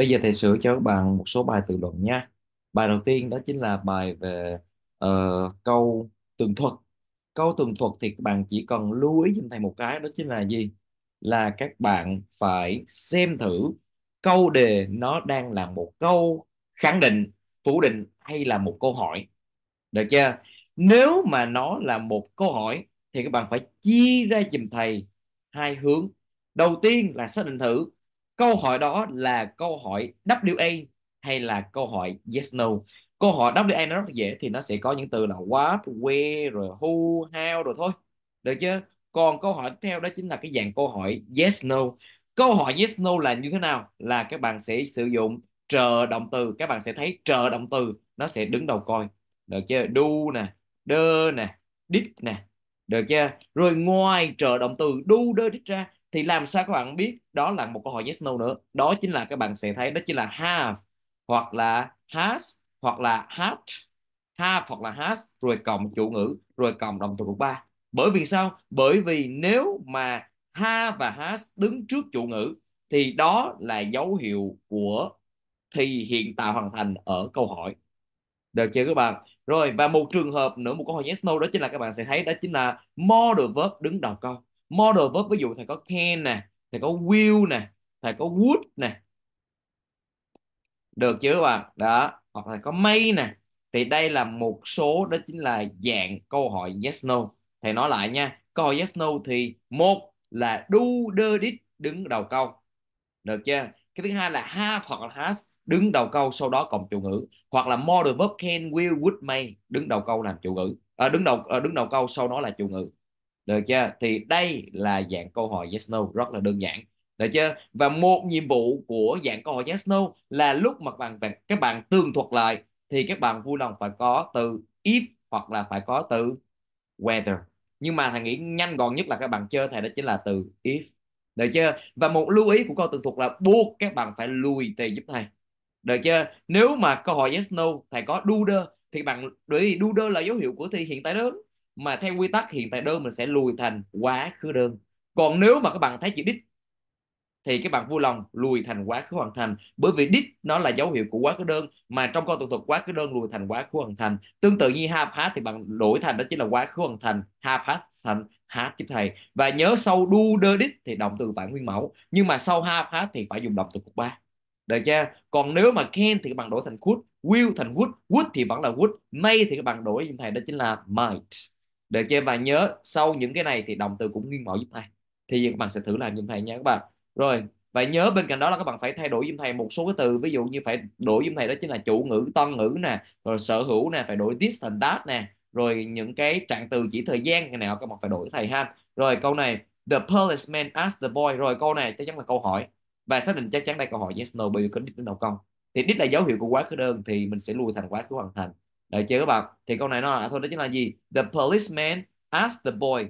Bây giờ thầy sửa cho các bạn một số bài tự luận nha. Bài đầu tiên đó chính là bài về uh, câu tường thuật. Câu tường thuật thì các bạn chỉ cần lưu ý cho thầy một cái đó chính là gì? Là các bạn phải xem thử câu đề nó đang là một câu khẳng định, phủ định hay là một câu hỏi. Được chưa? Nếu mà nó là một câu hỏi thì các bạn phải chia ra giùm thầy hai hướng. Đầu tiên là xác định thử câu hỏi đó là câu hỏi WA hay là câu hỏi yes no câu hỏi WA nó rất là dễ thì nó sẽ có những từ là what where rồi who how rồi thôi được chưa còn câu hỏi tiếp theo đó chính là cái dạng câu hỏi yes no câu hỏi yes no là như thế nào là các bạn sẽ sử dụng trợ động từ các bạn sẽ thấy trợ động từ nó sẽ đứng đầu coi được chưa do nè đơ nè did nè được chưa rồi ngoài trợ động từ do đơ did ra thì làm sao các bạn biết đó là một câu hỏi yes no nữa đó chính là các bạn sẽ thấy đó chính là have hoặc là has hoặc là had have hoặc là has rồi cộng chủ ngữ rồi cộng động từ của ba bởi vì sao bởi vì nếu mà ha và has đứng trước chủ ngữ thì đó là dấu hiệu của thì hiện tại hoàn thành ở câu hỏi được chưa các bạn rồi và một trường hợp nữa một câu hỏi yes no đó chính là các bạn sẽ thấy đó chính là more the verb đứng đầu câu model verb ví dụ thầy có can nè thầy có will nè thầy có would nè được chứ các bạn đó hoặc là có may nè thì đây là một số đó chính là dạng câu hỏi yes no thầy nói lại nha câu hỏi yes no thì một là do the did đứng đầu câu được chưa cái thứ hai là have hoặc là has đứng đầu câu sau đó cộng chủ ngữ hoặc là model verb can will would may đứng đầu câu làm chủ ngữ à, đứng đầu à, đứng đầu câu sau đó là chủ ngữ được chưa thì đây là dạng câu hỏi yes no rất là đơn giản được chưa và một nhiệm vụ của dạng câu hỏi yes no là lúc mà bạn các bạn tường thuật lại thì các bạn vui lòng phải có từ if hoặc là phải có từ whether nhưng mà thầy nghĩ nhanh gọn nhất là các bạn chơi thầy đó chính là từ if được chưa và một lưu ý của câu tường thuật là buộc các bạn phải lùi thì giúp thầy được chưa nếu mà câu hỏi yes no thầy có đu thì bạn để đu đơ là dấu hiệu của thi hiện tại đúng mà theo quy tắc hiện tại đơn mình sẽ lùi thành quá khứ đơn còn nếu mà các bạn thấy chữ đích thì các bạn vui lòng lùi thành quá khứ hoàn thành bởi vì đích nó là dấu hiệu của quá khứ đơn mà trong câu tụ thuật quá khứ đơn lùi thành quá khứ hoàn thành tương tự như ha past thì bạn đổi thành đó chính là quá khứ hoàn thành ha past thành ha tiếp thầy và nhớ sau đu đơ đích thì động từ phải nguyên mẫu nhưng mà sau ha past thì phải dùng động từ cục ba được chưa còn nếu mà can thì các bạn đổi thành could will thành would would thì vẫn là would may thì các bạn đổi như thầy đó chính là might được chưa và nhớ sau những cái này thì động từ cũng nguyên mẫu giúp thầy thì các bạn sẽ thử làm giùm thầy nha các bạn rồi và nhớ bên cạnh đó là các bạn phải thay đổi giùm thầy một số cái từ ví dụ như phải đổi giùm thầy đó chính là chủ ngữ toan ngữ nè rồi sở hữu nè phải đổi this thành that nè rồi những cái trạng từ chỉ thời gian cái nào các bạn phải đổi thầy ha rồi câu này the policeman asked the boy rồi câu này chắc chắn là câu hỏi và xác định chắc chắn đây câu hỏi yes no bởi vì có đích đến đầu câu thì đích là dấu hiệu của quá khứ đơn thì mình sẽ lùi thành quá khứ hoàn thành được chưa các bạn thì câu này nó là thôi đó chính là gì the policeman asked the boy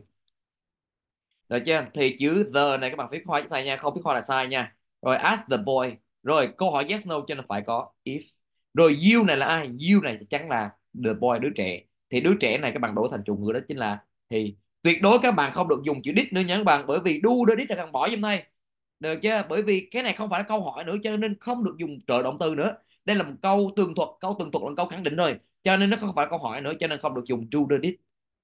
được chưa thì chữ the này các bạn viết khoa cho thầy nha không viết khoa là sai nha rồi ask the boy rồi câu hỏi yes no cho nên phải có if rồi you này là ai you này chắc chắn là the boy đứa trẻ thì đứa trẻ này các bạn đổi thành chủ ngữ đó chính là thì tuyệt đối các bạn không được dùng chữ đít nữa nha các bạn bởi vì đu đôi đít là cần bỏ giùm thầy được chưa bởi vì cái này không phải là câu hỏi nữa cho nên không được dùng trợ động từ nữa đây là một câu tường thuật câu tường thuật là câu khẳng định rồi cho nên nó không phải câu hỏi nữa cho nên không được dùng true did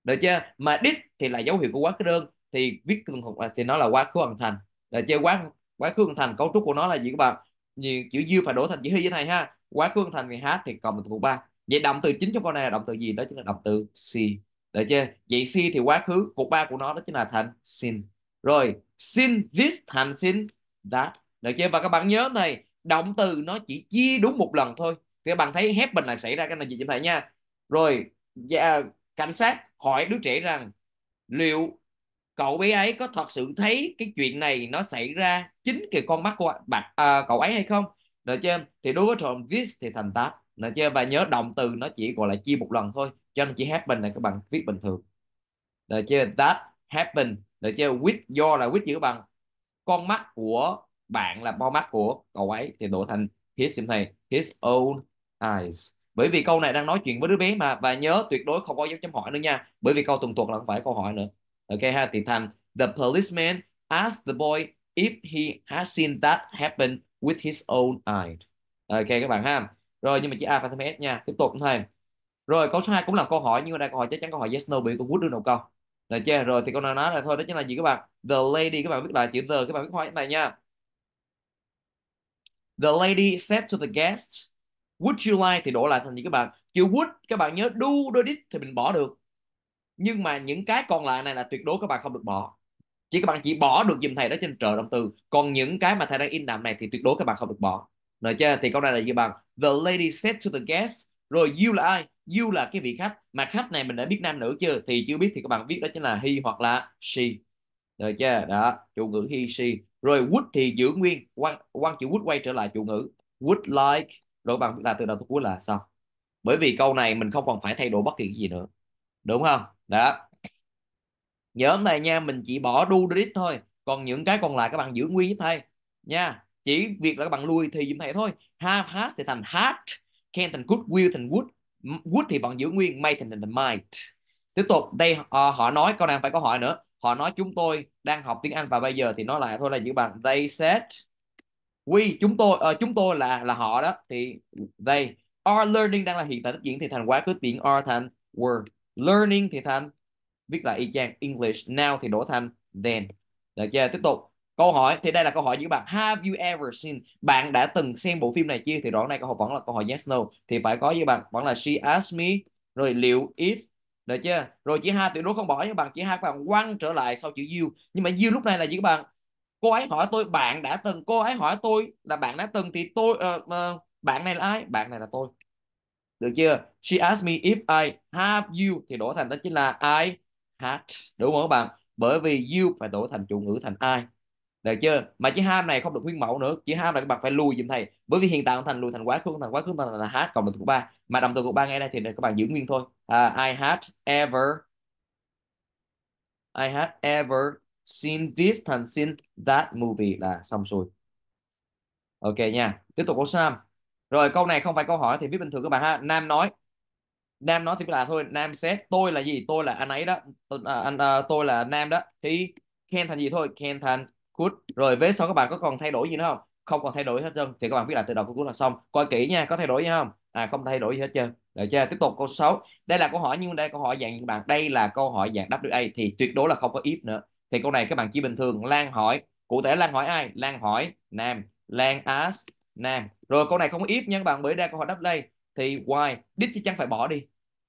được chưa mà did thì là dấu hiệu của quá khứ đơn thì viết tương hùng thì nó là quá khứ hoàn thành được chưa quá quá khứ hoàn thành cấu trúc của nó là gì các bạn như chữ dư phải đổi thành chữ hy như này ha quá khứ hoàn thành thì hát thì cộng từ ba vậy động từ chính trong câu này là động từ gì đó chính là động từ c được chưa vậy c thì quá khứ cột ba của nó đó chính là thành sin rồi sin this thành sin that được chưa và các bạn nhớ này động từ nó chỉ chia đúng một lần thôi thì các bạn thấy happen là xảy ra cái này gì chẳng hạn nha rồi và dạ, cảnh sát hỏi đứa trẻ rằng liệu cậu bé ấy có thật sự thấy cái chuyện này nó xảy ra chính cái con mắt của bạn à, cậu ấy hay không được chưa thì đối với tròn this thì thành that được chưa và nhớ động từ nó chỉ gọi là chia một lần thôi cho nên chỉ happen là các bạn viết bình thường được chưa that happen được chưa with do là with giữa bằng con mắt của bạn là con mắt của cậu ấy thì đổi thành his thầy his own eyes bởi vì câu này đang nói chuyện với đứa bé mà và nhớ tuyệt đối không có dấu chấm hỏi nữa nha bởi vì câu tuần tuần là không phải câu hỏi nữa ok ha thì thành the policeman asked the boy if he has seen that happen with his own eyes. ok các bạn ha rồi nhưng mà chỉ a phải thêm s nha tiếp tục thôi rồi câu số 2 cũng là câu hỏi nhưng mà đây câu hỏi chắc chắn câu hỏi yes no bị con would được đầu câu được chưa rồi thì câu nào nói là thôi đó chính là gì các bạn the lady các bạn biết là chữ the các bạn biết hỏi này nha the lady said to the guests would you like thì đổ lại thành gì các bạn chữ would các bạn nhớ do đôi did thì mình bỏ được nhưng mà những cái còn lại này là tuyệt đối các bạn không được bỏ chỉ các bạn chỉ bỏ được dùm thầy đó trên trợ động từ còn những cái mà thầy đang in đậm này thì tuyệt đối các bạn không được bỏ rồi chưa thì câu này là gì bạn? the lady said to the guest rồi you là ai you là cái vị khách mà khách này mình đã biết nam nữ chưa thì chưa biết thì các bạn viết đó chính là he hoặc là she rồi chưa đó chủ ngữ he she rồi would thì giữ nguyên quan quan chữ would quay trở lại chủ ngữ would like rồi bằng là từ đầu tới cuối là xong bởi vì câu này mình không còn phải thay đổi bất kỳ cái gì nữa đúng không đó nhớ này nha mình chỉ bỏ do did thôi còn những cái còn lại các bạn giữ nguyên với thầy nha chỉ việc là các bạn lui thì giùm thầy thôi have has thì thành had can thành could will thành would would thì bạn giữ nguyên may thành thành might tiếp tục đây uh, họ nói câu này phải có hỏi nữa họ nói chúng tôi đang học tiếng Anh và bây giờ thì nói lại thôi là những bạn they said we chúng tôi uh, chúng tôi là là họ đó thì they are learning đang là hiện tại tiếp diễn thì thành quá khứ biến are thành were learning thì thành viết lại y chang English now thì đổi thành then được chưa tiếp tục câu hỏi thì đây là câu hỏi giữa bạn have you ever seen bạn đã từng xem bộ phim này chưa thì rõ này câu hỏi vẫn là câu hỏi yes no thì phải có với bạn vẫn là she asked me rồi liệu if được chưa rồi chữ hai tuyệt đối không bỏ như bạn chỉ hai bạn quăng trở lại sau chữ you nhưng mà you lúc này là gì các bạn cô ấy hỏi tôi bạn đã từng cô ấy hỏi tôi là bạn đã từng thì tôi uh, uh, bạn này là ai bạn này là tôi được chưa she asked me if I have you thì đổi thành đó chính là I had đúng không các bạn bởi vì you phải đổi thành chủ ngữ thành I được chưa mà chữ have này không được nguyên mẫu nữa chữ have là các bạn phải lùi dùm thầy bởi vì hiện tại thành lùi thành quá khứ thành quá khứ thành là had cộng đồng từ của ba mà đồng từ của ba ngay đây thì các bạn giữ nguyên thôi uh, I had ever I had ever Seen this thành seen that movie là xong rồi. Ok nha. Tiếp tục câu số 5. Rồi câu này không phải câu hỏi thì viết bình thường các bạn ha. Nam nói Nam nói thì là thôi, Nam xét tôi là gì? Tôi là anh ấy đó. Tôi, à, anh à, tôi là Nam đó. Thì Ken thành gì thôi? Ken thành good. Rồi vế sau các bạn có còn thay đổi gì nữa không? Không còn thay đổi hết trơn thì các bạn viết lại từ đầu cuối là xong. Coi kỹ nha, có thay đổi gì không? À không thay đổi gì hết trơn. Được chưa? Tiếp tục câu 6. Đây là câu hỏi nhưng đây là câu hỏi dạng các bạn, đây là câu hỏi dạng WA thì tuyệt đối là không có if nữa thì câu này các bạn chỉ bình thường Lan hỏi cụ thể Lan hỏi ai Lan hỏi Nam Lan ask Nam rồi câu này không if nha các bạn bởi ra câu hỏi đáp đây thì why đích chứ chẳng phải bỏ đi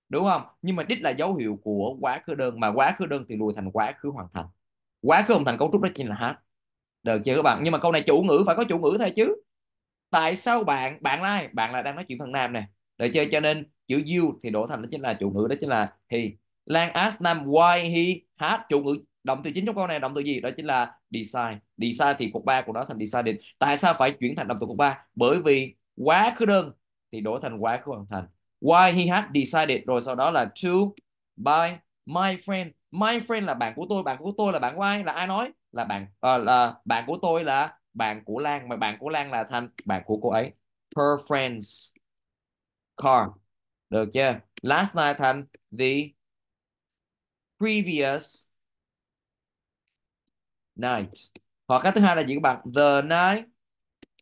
đúng không nhưng mà đích là dấu hiệu của quá khứ đơn mà quá khứ đơn thì lùi thành quá khứ hoàn thành quá khứ hoàn thành cấu trúc đó chính là hát được chưa các bạn nhưng mà câu này chủ ngữ phải có chủ ngữ thôi chứ tại sao bạn bạn là ai bạn là đang nói chuyện phần nam nè được chơi cho nên chữ you thì đổ thành đó chính là chủ ngữ đó chính là he Lan ask Nam why he hát chủ ngữ động từ chính trong câu này động từ gì đó chính là decide decide thì cục 3 của nó thành decided tại sao phải chuyển thành động từ cục 3 bởi vì quá khứ đơn thì đổi thành quá khứ hoàn thành why he had decided rồi sau đó là to by my friend my friend là bạn của tôi bạn của tôi là bạn của ai là ai nói là bạn uh, là bạn của tôi là bạn của Lan mà bạn của Lan là thành bạn của cô ấy her friends car được chưa last night thành the previous night hoặc cách thứ hai là gì các bạn the night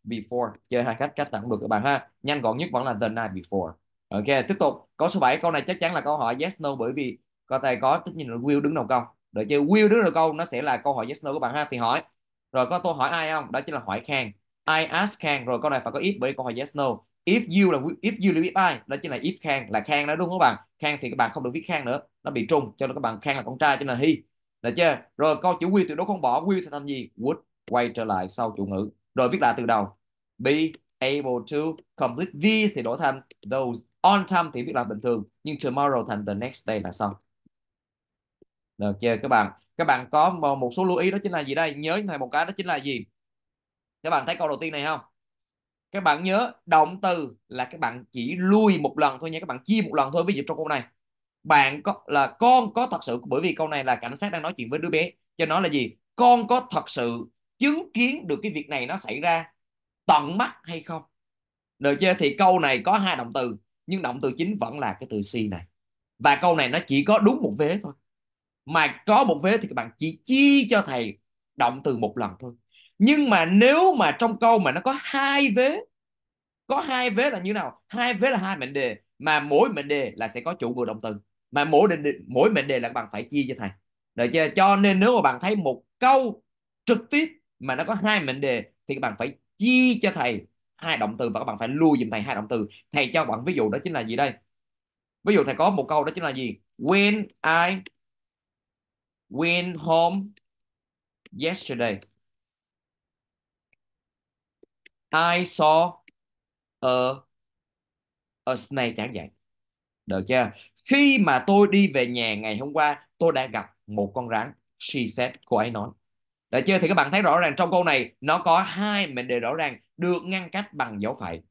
before chơi hai cách cách nào cũng được các bạn ha nhanh gọn nhất vẫn là the night before ok tiếp tục câu số 7 câu này chắc chắn là câu hỏi yes no bởi vì có tài có tất nhiên là will đứng đầu câu đợi chơi will đứng đầu câu nó sẽ là câu hỏi yes no các bạn ha thì hỏi rồi có tôi hỏi ai không đó chính là hỏi khang I ask khang rồi câu này phải có if bởi câu hỏi yes no if you là if you là if ai đó chính là if khang là khang đó đúng không các bạn khang thì các bạn không được viết khang nữa nó bị trùng cho nên các bạn khang là con trai cho nên là he được chưa rồi câu chữ will tuyệt đối không bỏ will thì thành gì would quay trở lại sau chủ ngữ rồi viết lại từ đầu be able to complete these thì đổi thành those on time thì viết lại bình thường nhưng tomorrow thành the next day là xong được chưa các bạn các bạn có một số lưu ý đó chính là gì đây nhớ thầy một cái đó chính là gì các bạn thấy câu đầu tiên này không các bạn nhớ động từ là các bạn chỉ lui một lần thôi nha các bạn chia một lần thôi ví dụ trong câu này bạn có là con có thật sự bởi vì câu này là cảnh sát đang nói chuyện với đứa bé cho nó là gì con có thật sự chứng kiến được cái việc này nó xảy ra tận mắt hay không được chưa thì câu này có hai động từ nhưng động từ chính vẫn là cái từ si này và câu này nó chỉ có đúng một vế thôi mà có một vế thì các bạn chỉ chi cho thầy động từ một lần thôi nhưng mà nếu mà trong câu mà nó có hai vế có hai vế là như nào hai vế là hai mệnh đề mà mỗi mệnh đề là sẽ có chủ ngữ động từ mà mỗi định, mỗi mệnh đề là bạn phải chia cho thầy được chưa cho nên nếu mà bạn thấy một câu trực tiếp mà nó có hai mệnh đề thì các bạn phải chia cho thầy hai động từ và các bạn phải lưu dùm thầy hai động từ thầy cho bạn ví dụ đó chính là gì đây ví dụ thầy có một câu đó chính là gì when I went home yesterday I saw a a snake chẳng vậy được chưa khi mà tôi đi về nhà ngày hôm qua tôi đã gặp một con rắn she said cô ấy nói đã chưa thì các bạn thấy rõ ràng trong câu này nó có hai mệnh đề rõ ràng được ngăn cách bằng dấu phẩy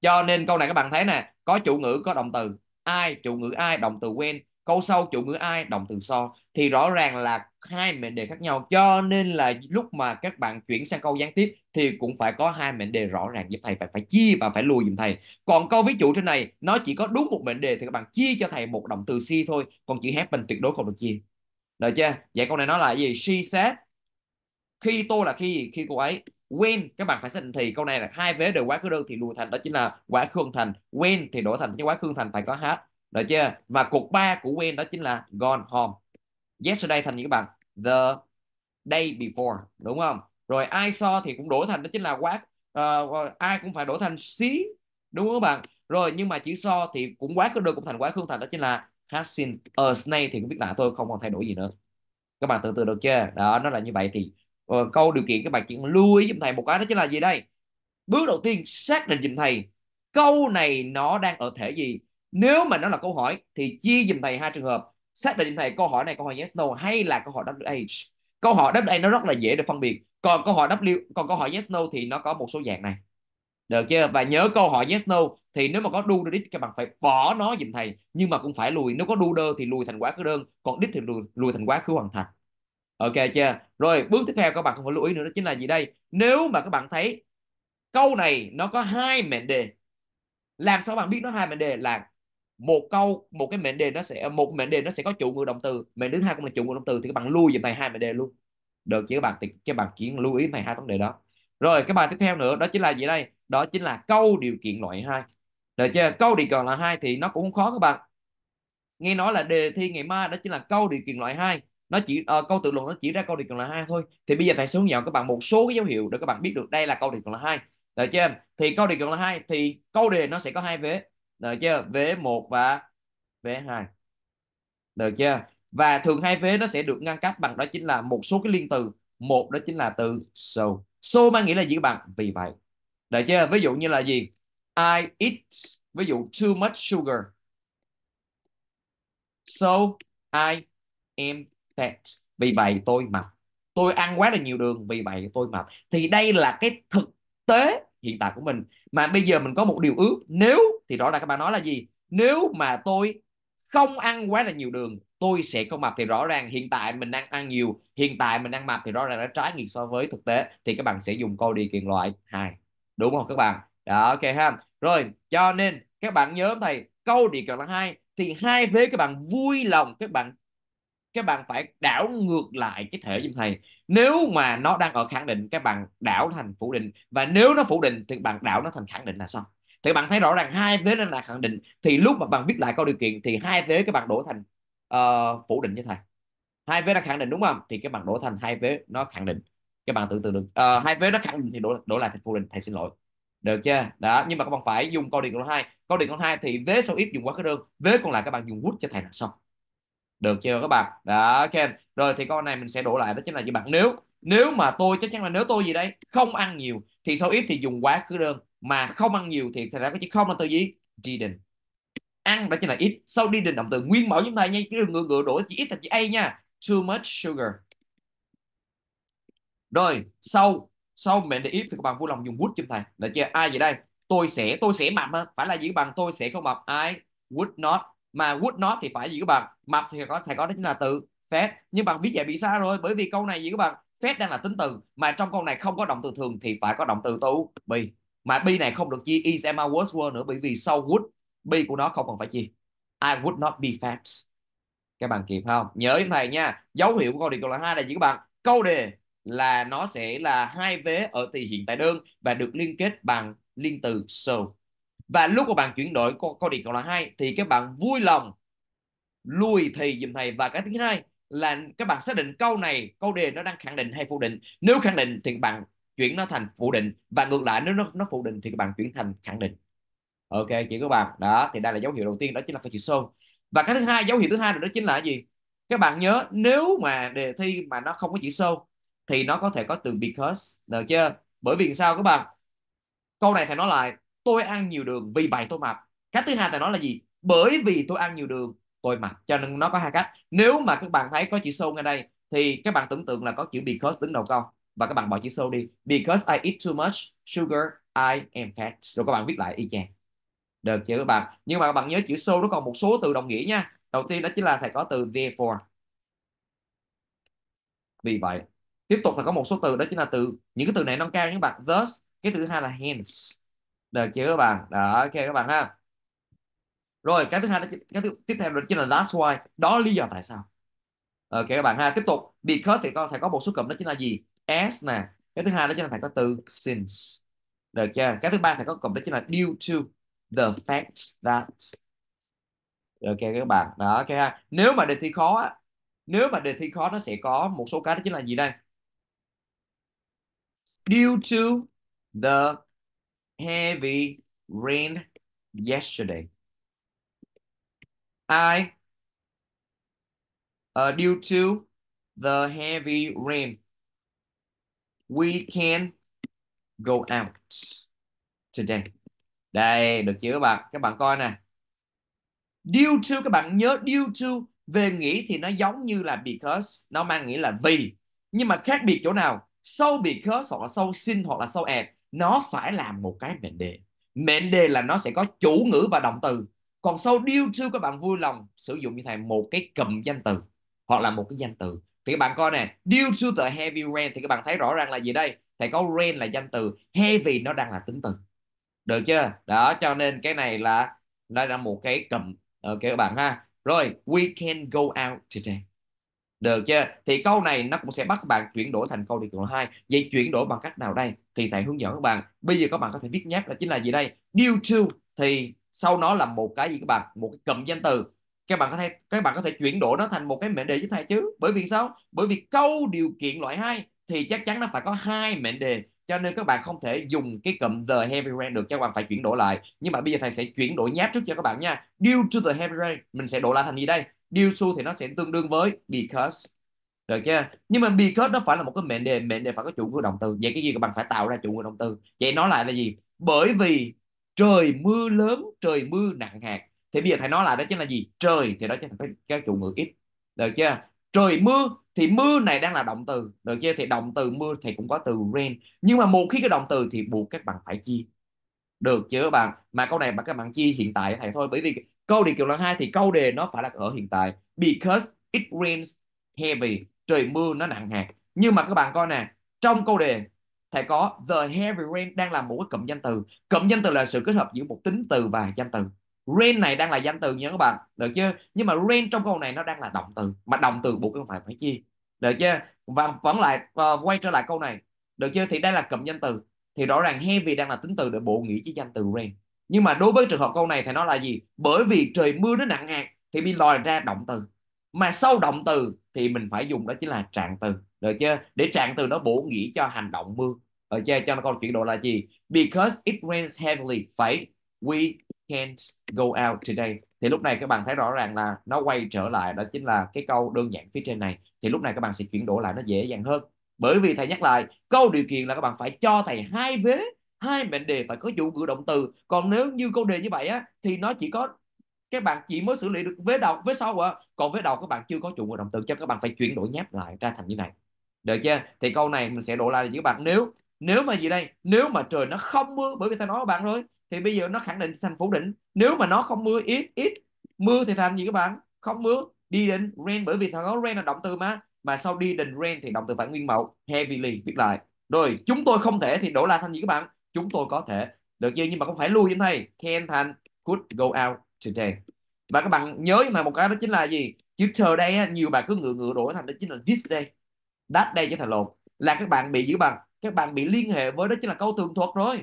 cho nên câu này các bạn thấy nè có chủ ngữ có động từ ai chủ ngữ ai động từ when câu sau chủ ngữ ai động từ so thì rõ ràng là hai mệnh đề khác nhau cho nên là lúc mà các bạn chuyển sang câu gián tiếp thì cũng phải có hai mệnh đề rõ ràng giúp thầy phải phải chia và phải lùi giùm thầy còn câu ví dụ trên này nó chỉ có đúng một mệnh đề thì các bạn chia cho thầy một động từ si thôi còn chữ happen tuyệt đối không được chia được chưa vậy câu này nó là gì she said khi tôi là khi khi cô ấy when các bạn phải xác định thì câu này là hai vế đều quá khứ đơn thì lùi thành đó chính là quá khương thành when thì đổi thành cái quá khương thành phải có hát được chưa và cột 3 của Wayne đó chính là gone home yesterday thành những bạn the day before đúng không rồi I saw thì cũng đổi thành đó chính là quá uh, ờ, ai ờ, cũng phải đổi thành see đúng không các bạn rồi nhưng mà chữ so thì cũng quá có đôi cũng thành quá không thành đó chính là has seen a snake thì cũng biết là thôi không còn thay đổi gì nữa các bạn tưởng tượng được chưa đó nó là như vậy thì uh, câu điều kiện các bạn chỉ lưu ý giùm thầy một cái đó chính là gì đây bước đầu tiên xác định giùm thầy câu này nó đang ở thể gì nếu mà nó là câu hỏi thì chia dùm thầy hai trường hợp xác định thầy câu hỏi này câu hỏi yes no hay là câu hỏi WH câu hỏi WH nó rất là dễ để phân biệt còn câu hỏi W còn câu hỏi yes no thì nó có một số dạng này được chưa và nhớ câu hỏi yes no thì nếu mà có đu đít các bạn phải bỏ nó dùm thầy nhưng mà cũng phải lùi nếu có đu đơ thì lùi thành quá khứ đơn còn đít thì lùi, lùi thành quá khứ hoàn thành ok chưa rồi bước tiếp theo các bạn không phải lưu ý nữa đó chính là gì đây nếu mà các bạn thấy câu này nó có hai mệnh đề làm sao bạn biết nó hai mệnh đề là một câu một cái mệnh đề nó sẽ một mệnh đề nó sẽ có chủ ngữ động từ mệnh thứ hai cũng là chủ ngữ động từ thì các bạn lưu về thầy hai mệnh đề luôn được chứ các bạn thì các bạn chỉ lưu ý này hai vấn đề đó rồi cái bài tiếp theo nữa đó chính là gì đây đó chính là câu điều kiện loại hai được chưa câu điều kiện loại hai thì nó cũng không khó các bạn nghe nói là đề thi ngày mai đó chính là câu điều kiện loại hai nó chỉ uh, câu tự luận nó chỉ ra câu điều kiện là hai thôi thì bây giờ thầy sẽ hướng các bạn một số cái dấu hiệu để các bạn biết được đây là câu điều kiện là hai được chưa thì câu điều kiện là hai thì câu đề nó sẽ có hai vế được chưa vế 1 và vế 2 được chưa và thường hai vế nó sẽ được ngăn cách bằng đó chính là một số cái liên từ một đó chính là từ so so mang nghĩa là gì bằng vì vậy được chưa ví dụ như là gì I eat ví dụ too much sugar so I am fat vì vậy tôi mập tôi ăn quá là nhiều đường vì vậy tôi mập thì đây là cái thực tế hiện tại của mình mà bây giờ mình có một điều ước nếu thì rõ ràng các bạn nói là gì nếu mà tôi không ăn quá là nhiều đường tôi sẽ không mập thì rõ ràng hiện tại mình đang ăn nhiều hiện tại mình đang mập thì rõ ràng nó trái ngược so với thực tế thì các bạn sẽ dùng câu điều kiện loại hai đúng không các bạn đó ok ha rồi cho nên các bạn nhớ thầy câu điều kiện loại hai thì hai vế các bạn vui lòng các bạn các bạn phải đảo ngược lại cái thể diêm thầy nếu mà nó đang ở khẳng định các bạn đảo thành phủ định và nếu nó phủ định thì bạn đảo nó thành khẳng định là xong thì bạn thấy rõ ràng hai vế nó là khẳng định thì lúc mà bạn viết lại câu điều kiện thì hai vế các bạn đổ thành uh, phủ định như thầy hai vế là khẳng định đúng không thì các bạn đổ thành hai vế nó khẳng định các bạn tưởng tượng được uh, hai vế nó khẳng định thì đổ đổ lại thành phủ định thầy xin lỗi được chưa đó nhưng mà các bạn phải dùng câu điện của hai câu điện của hai thì vế sau ít dùng quá khứ đơn vế còn lại các bạn dùng would cho thầy là xong được chưa các bạn đó Ken rồi thì con này mình sẽ đổ lại đó chính là gì bạn nếu nếu mà tôi chắc chắn là nếu tôi gì đấy không ăn nhiều thì sau ít thì dùng quá khứ đơn mà không ăn nhiều thì thật ra có chữ không là từ gì didn't ăn đó chính là ít sau đi động từ nguyên mẫu chúng ta nha chứ đừng ngựa ngựa đổi chỉ ít thành chữ a nha too much sugar rồi sau sau mệnh để ít thì các bạn vui lòng dùng would giùm thầy được chưa ai vậy đây tôi sẽ tôi sẽ mập hả phải là gì bằng tôi sẽ không mập I would not mà would not thì phải gì các bạn mập thì có sẽ có đó chính là từ fat nhưng bạn biết vậy bị sai rồi bởi vì câu này gì các bạn fat đang là tính từ mà trong câu này không có động từ thường thì phải có động từ to be mà be này không được chia is am I was were nữa bởi vì sau would be của nó không còn phải chia I would not be fat các bạn kịp không nhớ em thầy nha dấu hiệu của câu đề câu là hai là gì các bạn câu đề là nó sẽ là hai vế ở thì hiện tại đơn và được liên kết bằng liên từ so và lúc mà bạn chuyển đổi câu, câu điện cộng là hai thì các bạn vui lòng lùi thì dùm thầy và cái thứ hai là các bạn xác định câu này câu đề nó đang khẳng định hay phủ định nếu khẳng định thì bạn chuyển nó thành phủ định và ngược lại nếu nó nó phủ định thì các bạn chuyển thành khẳng định ok chị các bạn đó thì đây là dấu hiệu đầu tiên đó chính là cái chữ xôn và cái thứ hai dấu hiệu thứ hai đó chính là gì các bạn nhớ nếu mà đề thi mà nó không có chữ sâu thì nó có thể có từ because được chưa bởi vì sao các bạn câu này thầy nói lại tôi ăn nhiều đường vì vậy tôi mập cách thứ hai tài nói là gì bởi vì tôi ăn nhiều đường tôi mập cho nên nó có hai cách nếu mà các bạn thấy có chữ sâu ngay đây thì các bạn tưởng tượng là có chữ because đứng đầu câu và các bạn bỏ chữ sâu đi because I eat too much sugar I am fat rồi các bạn viết lại y chang được chưa các bạn nhưng mà các bạn nhớ chữ sâu nó còn một số từ đồng nghĩa nha đầu tiên đó chính là thầy có từ therefore vì vậy tiếp tục thầy có một số từ đó chính là từ những cái từ này nâng cao những bạn thus cái từ thứ hai là hence được chưa các bạn đó ok các bạn ha rồi cái thứ hai cái thứ, tiếp theo đó chính là that's why đó lý do tại sao ok các bạn ha tiếp tục because thì con phải có một số cụm đó chính là gì as nè cái thứ hai đó chính là phải có từ since được chưa cái thứ ba phải có cụm đó chính là due to the fact that ok các bạn đó ok ha nếu mà đề thi khó á nếu mà đề thi khó nó sẽ có một số cái đó chính là gì đây due to the heavy rain yesterday. I, uh, due to the heavy rain, we can go out today. Đây, được chưa các bạn? Các bạn coi nè. Due to, các bạn nhớ due to về nghĩa thì nó giống như là because, nó mang nghĩa là vì. Nhưng mà khác biệt chỗ nào? sau because hoặc là so sin hoặc là sau at nó phải làm một cái mệnh đề mệnh đề là nó sẽ có chủ ngữ và động từ còn sau điêu trư các bạn vui lòng sử dụng như thầy một cái cụm danh từ hoặc là một cái danh từ thì các bạn coi nè điêu trư the heavy rain thì các bạn thấy rõ ràng là gì đây thầy có rain là danh từ heavy nó đang là tính từ được chưa đó cho nên cái này là đây là một cái cụm ok các bạn ha rồi we can go out today được chưa? Thì câu này nó cũng sẽ bắt các bạn chuyển đổi thành câu điều kiện hai Vậy chuyển đổi bằng cách nào đây? Thì thầy hướng dẫn các bạn. Bây giờ các bạn có thể viết nháp là chính là gì đây? Due to thì sau nó là một cái gì các bạn? Một cái cụm danh từ. Các bạn có thể các bạn có thể chuyển đổi nó thành một cái mệnh đề giúp thầy chứ. Bởi vì sao? Bởi vì câu điều kiện loại 2 thì chắc chắn nó phải có hai mệnh đề cho nên các bạn không thể dùng cái cụm the heavy rain được cho các bạn phải chuyển đổi lại nhưng mà bây giờ thầy sẽ chuyển đổi nháp trước cho các bạn nha due to the heavy rain mình sẽ đổi lại thành gì đây due to thì nó sẽ tương đương với because được chưa nhưng mà because nó phải là một cái mệnh đề mệnh đề phải có chủ ngữ động từ vậy cái gì các bạn phải tạo ra chủ ngữ động từ vậy nó lại là gì bởi vì trời mưa lớn trời mưa nặng hạt thì bây giờ thầy nói lại đó chính là gì trời thì đó chính là cái, cái chủ ngữ ít được chưa trời mưa thì mưa này đang là động từ được chưa thì động từ mưa thì cũng có từ rain nhưng mà một khi cái động từ thì buộc các bạn phải chia được chưa các bạn mà câu này mà các bạn chia hiện tại thầy thôi bởi vì câu đề kiểu là hai thì câu đề nó phải là ở hiện tại because it rains heavy trời mưa nó nặng hạt nhưng mà các bạn coi nè trong câu đề thầy có the heavy rain đang là một cái cụm danh từ cụm danh từ là sự kết hợp giữa một tính từ và danh từ rain này đang là danh từ nhớ các bạn được chưa nhưng mà rain trong câu này nó đang là động từ mà động từ buộc không phải phải chia được chưa và vẫn lại uh, quay trở lại câu này được chưa thì đây là cụm danh từ thì rõ ràng heavy đang là tính từ để bộ nghĩa với danh từ rain nhưng mà đối với trường hợp câu này thì nó là gì bởi vì trời mưa nó nặng hạt thì bị lòi ra động từ mà sau động từ thì mình phải dùng đó chính là trạng từ được chưa để trạng từ nó bổ nghĩa cho hành động mưa được chưa cho nó câu chuyển đổi là gì because it rains heavily phải we can't go out today thì lúc này các bạn thấy rõ ràng là nó quay trở lại đó chính là cái câu đơn giản phía trên này thì lúc này các bạn sẽ chuyển đổi lại nó dễ dàng hơn bởi vì thầy nhắc lại câu điều kiện là các bạn phải cho thầy hai vế hai mệnh đề phải có dụng ngữ động từ còn nếu như câu đề như vậy á thì nó chỉ có các bạn chỉ mới xử lý được với đầu với sau ạ à. còn với đầu các bạn chưa có dụng ngữ động từ cho các bạn phải chuyển đổi nháp lại ra thành như này được chưa thì câu này mình sẽ đổ lại với các bạn nếu nếu mà gì đây nếu mà trời nó không mưa bởi vì ta nói các bạn rồi thì bây giờ nó khẳng định thành phủ định nếu mà nó không mưa ít ít mưa thì thành gì các bạn không mưa đi đến rain bởi vì thằng nó rain là động từ mà mà sau đi đến rain thì động từ phải nguyên mẫu heavily viết lại rồi chúng tôi không thể thì đổ lại thành gì các bạn chúng tôi có thể được chưa nhưng mà không phải lui em thầy can thành could go out today và các bạn nhớ mà một cái đó chính là gì chữ today đây nhiều bạn cứ ngựa ngựa đổi thành đó chính là this day that day trở thành lộn là các bạn bị giữ bằng các bạn bị liên hệ với đó chính là câu tường thuật rồi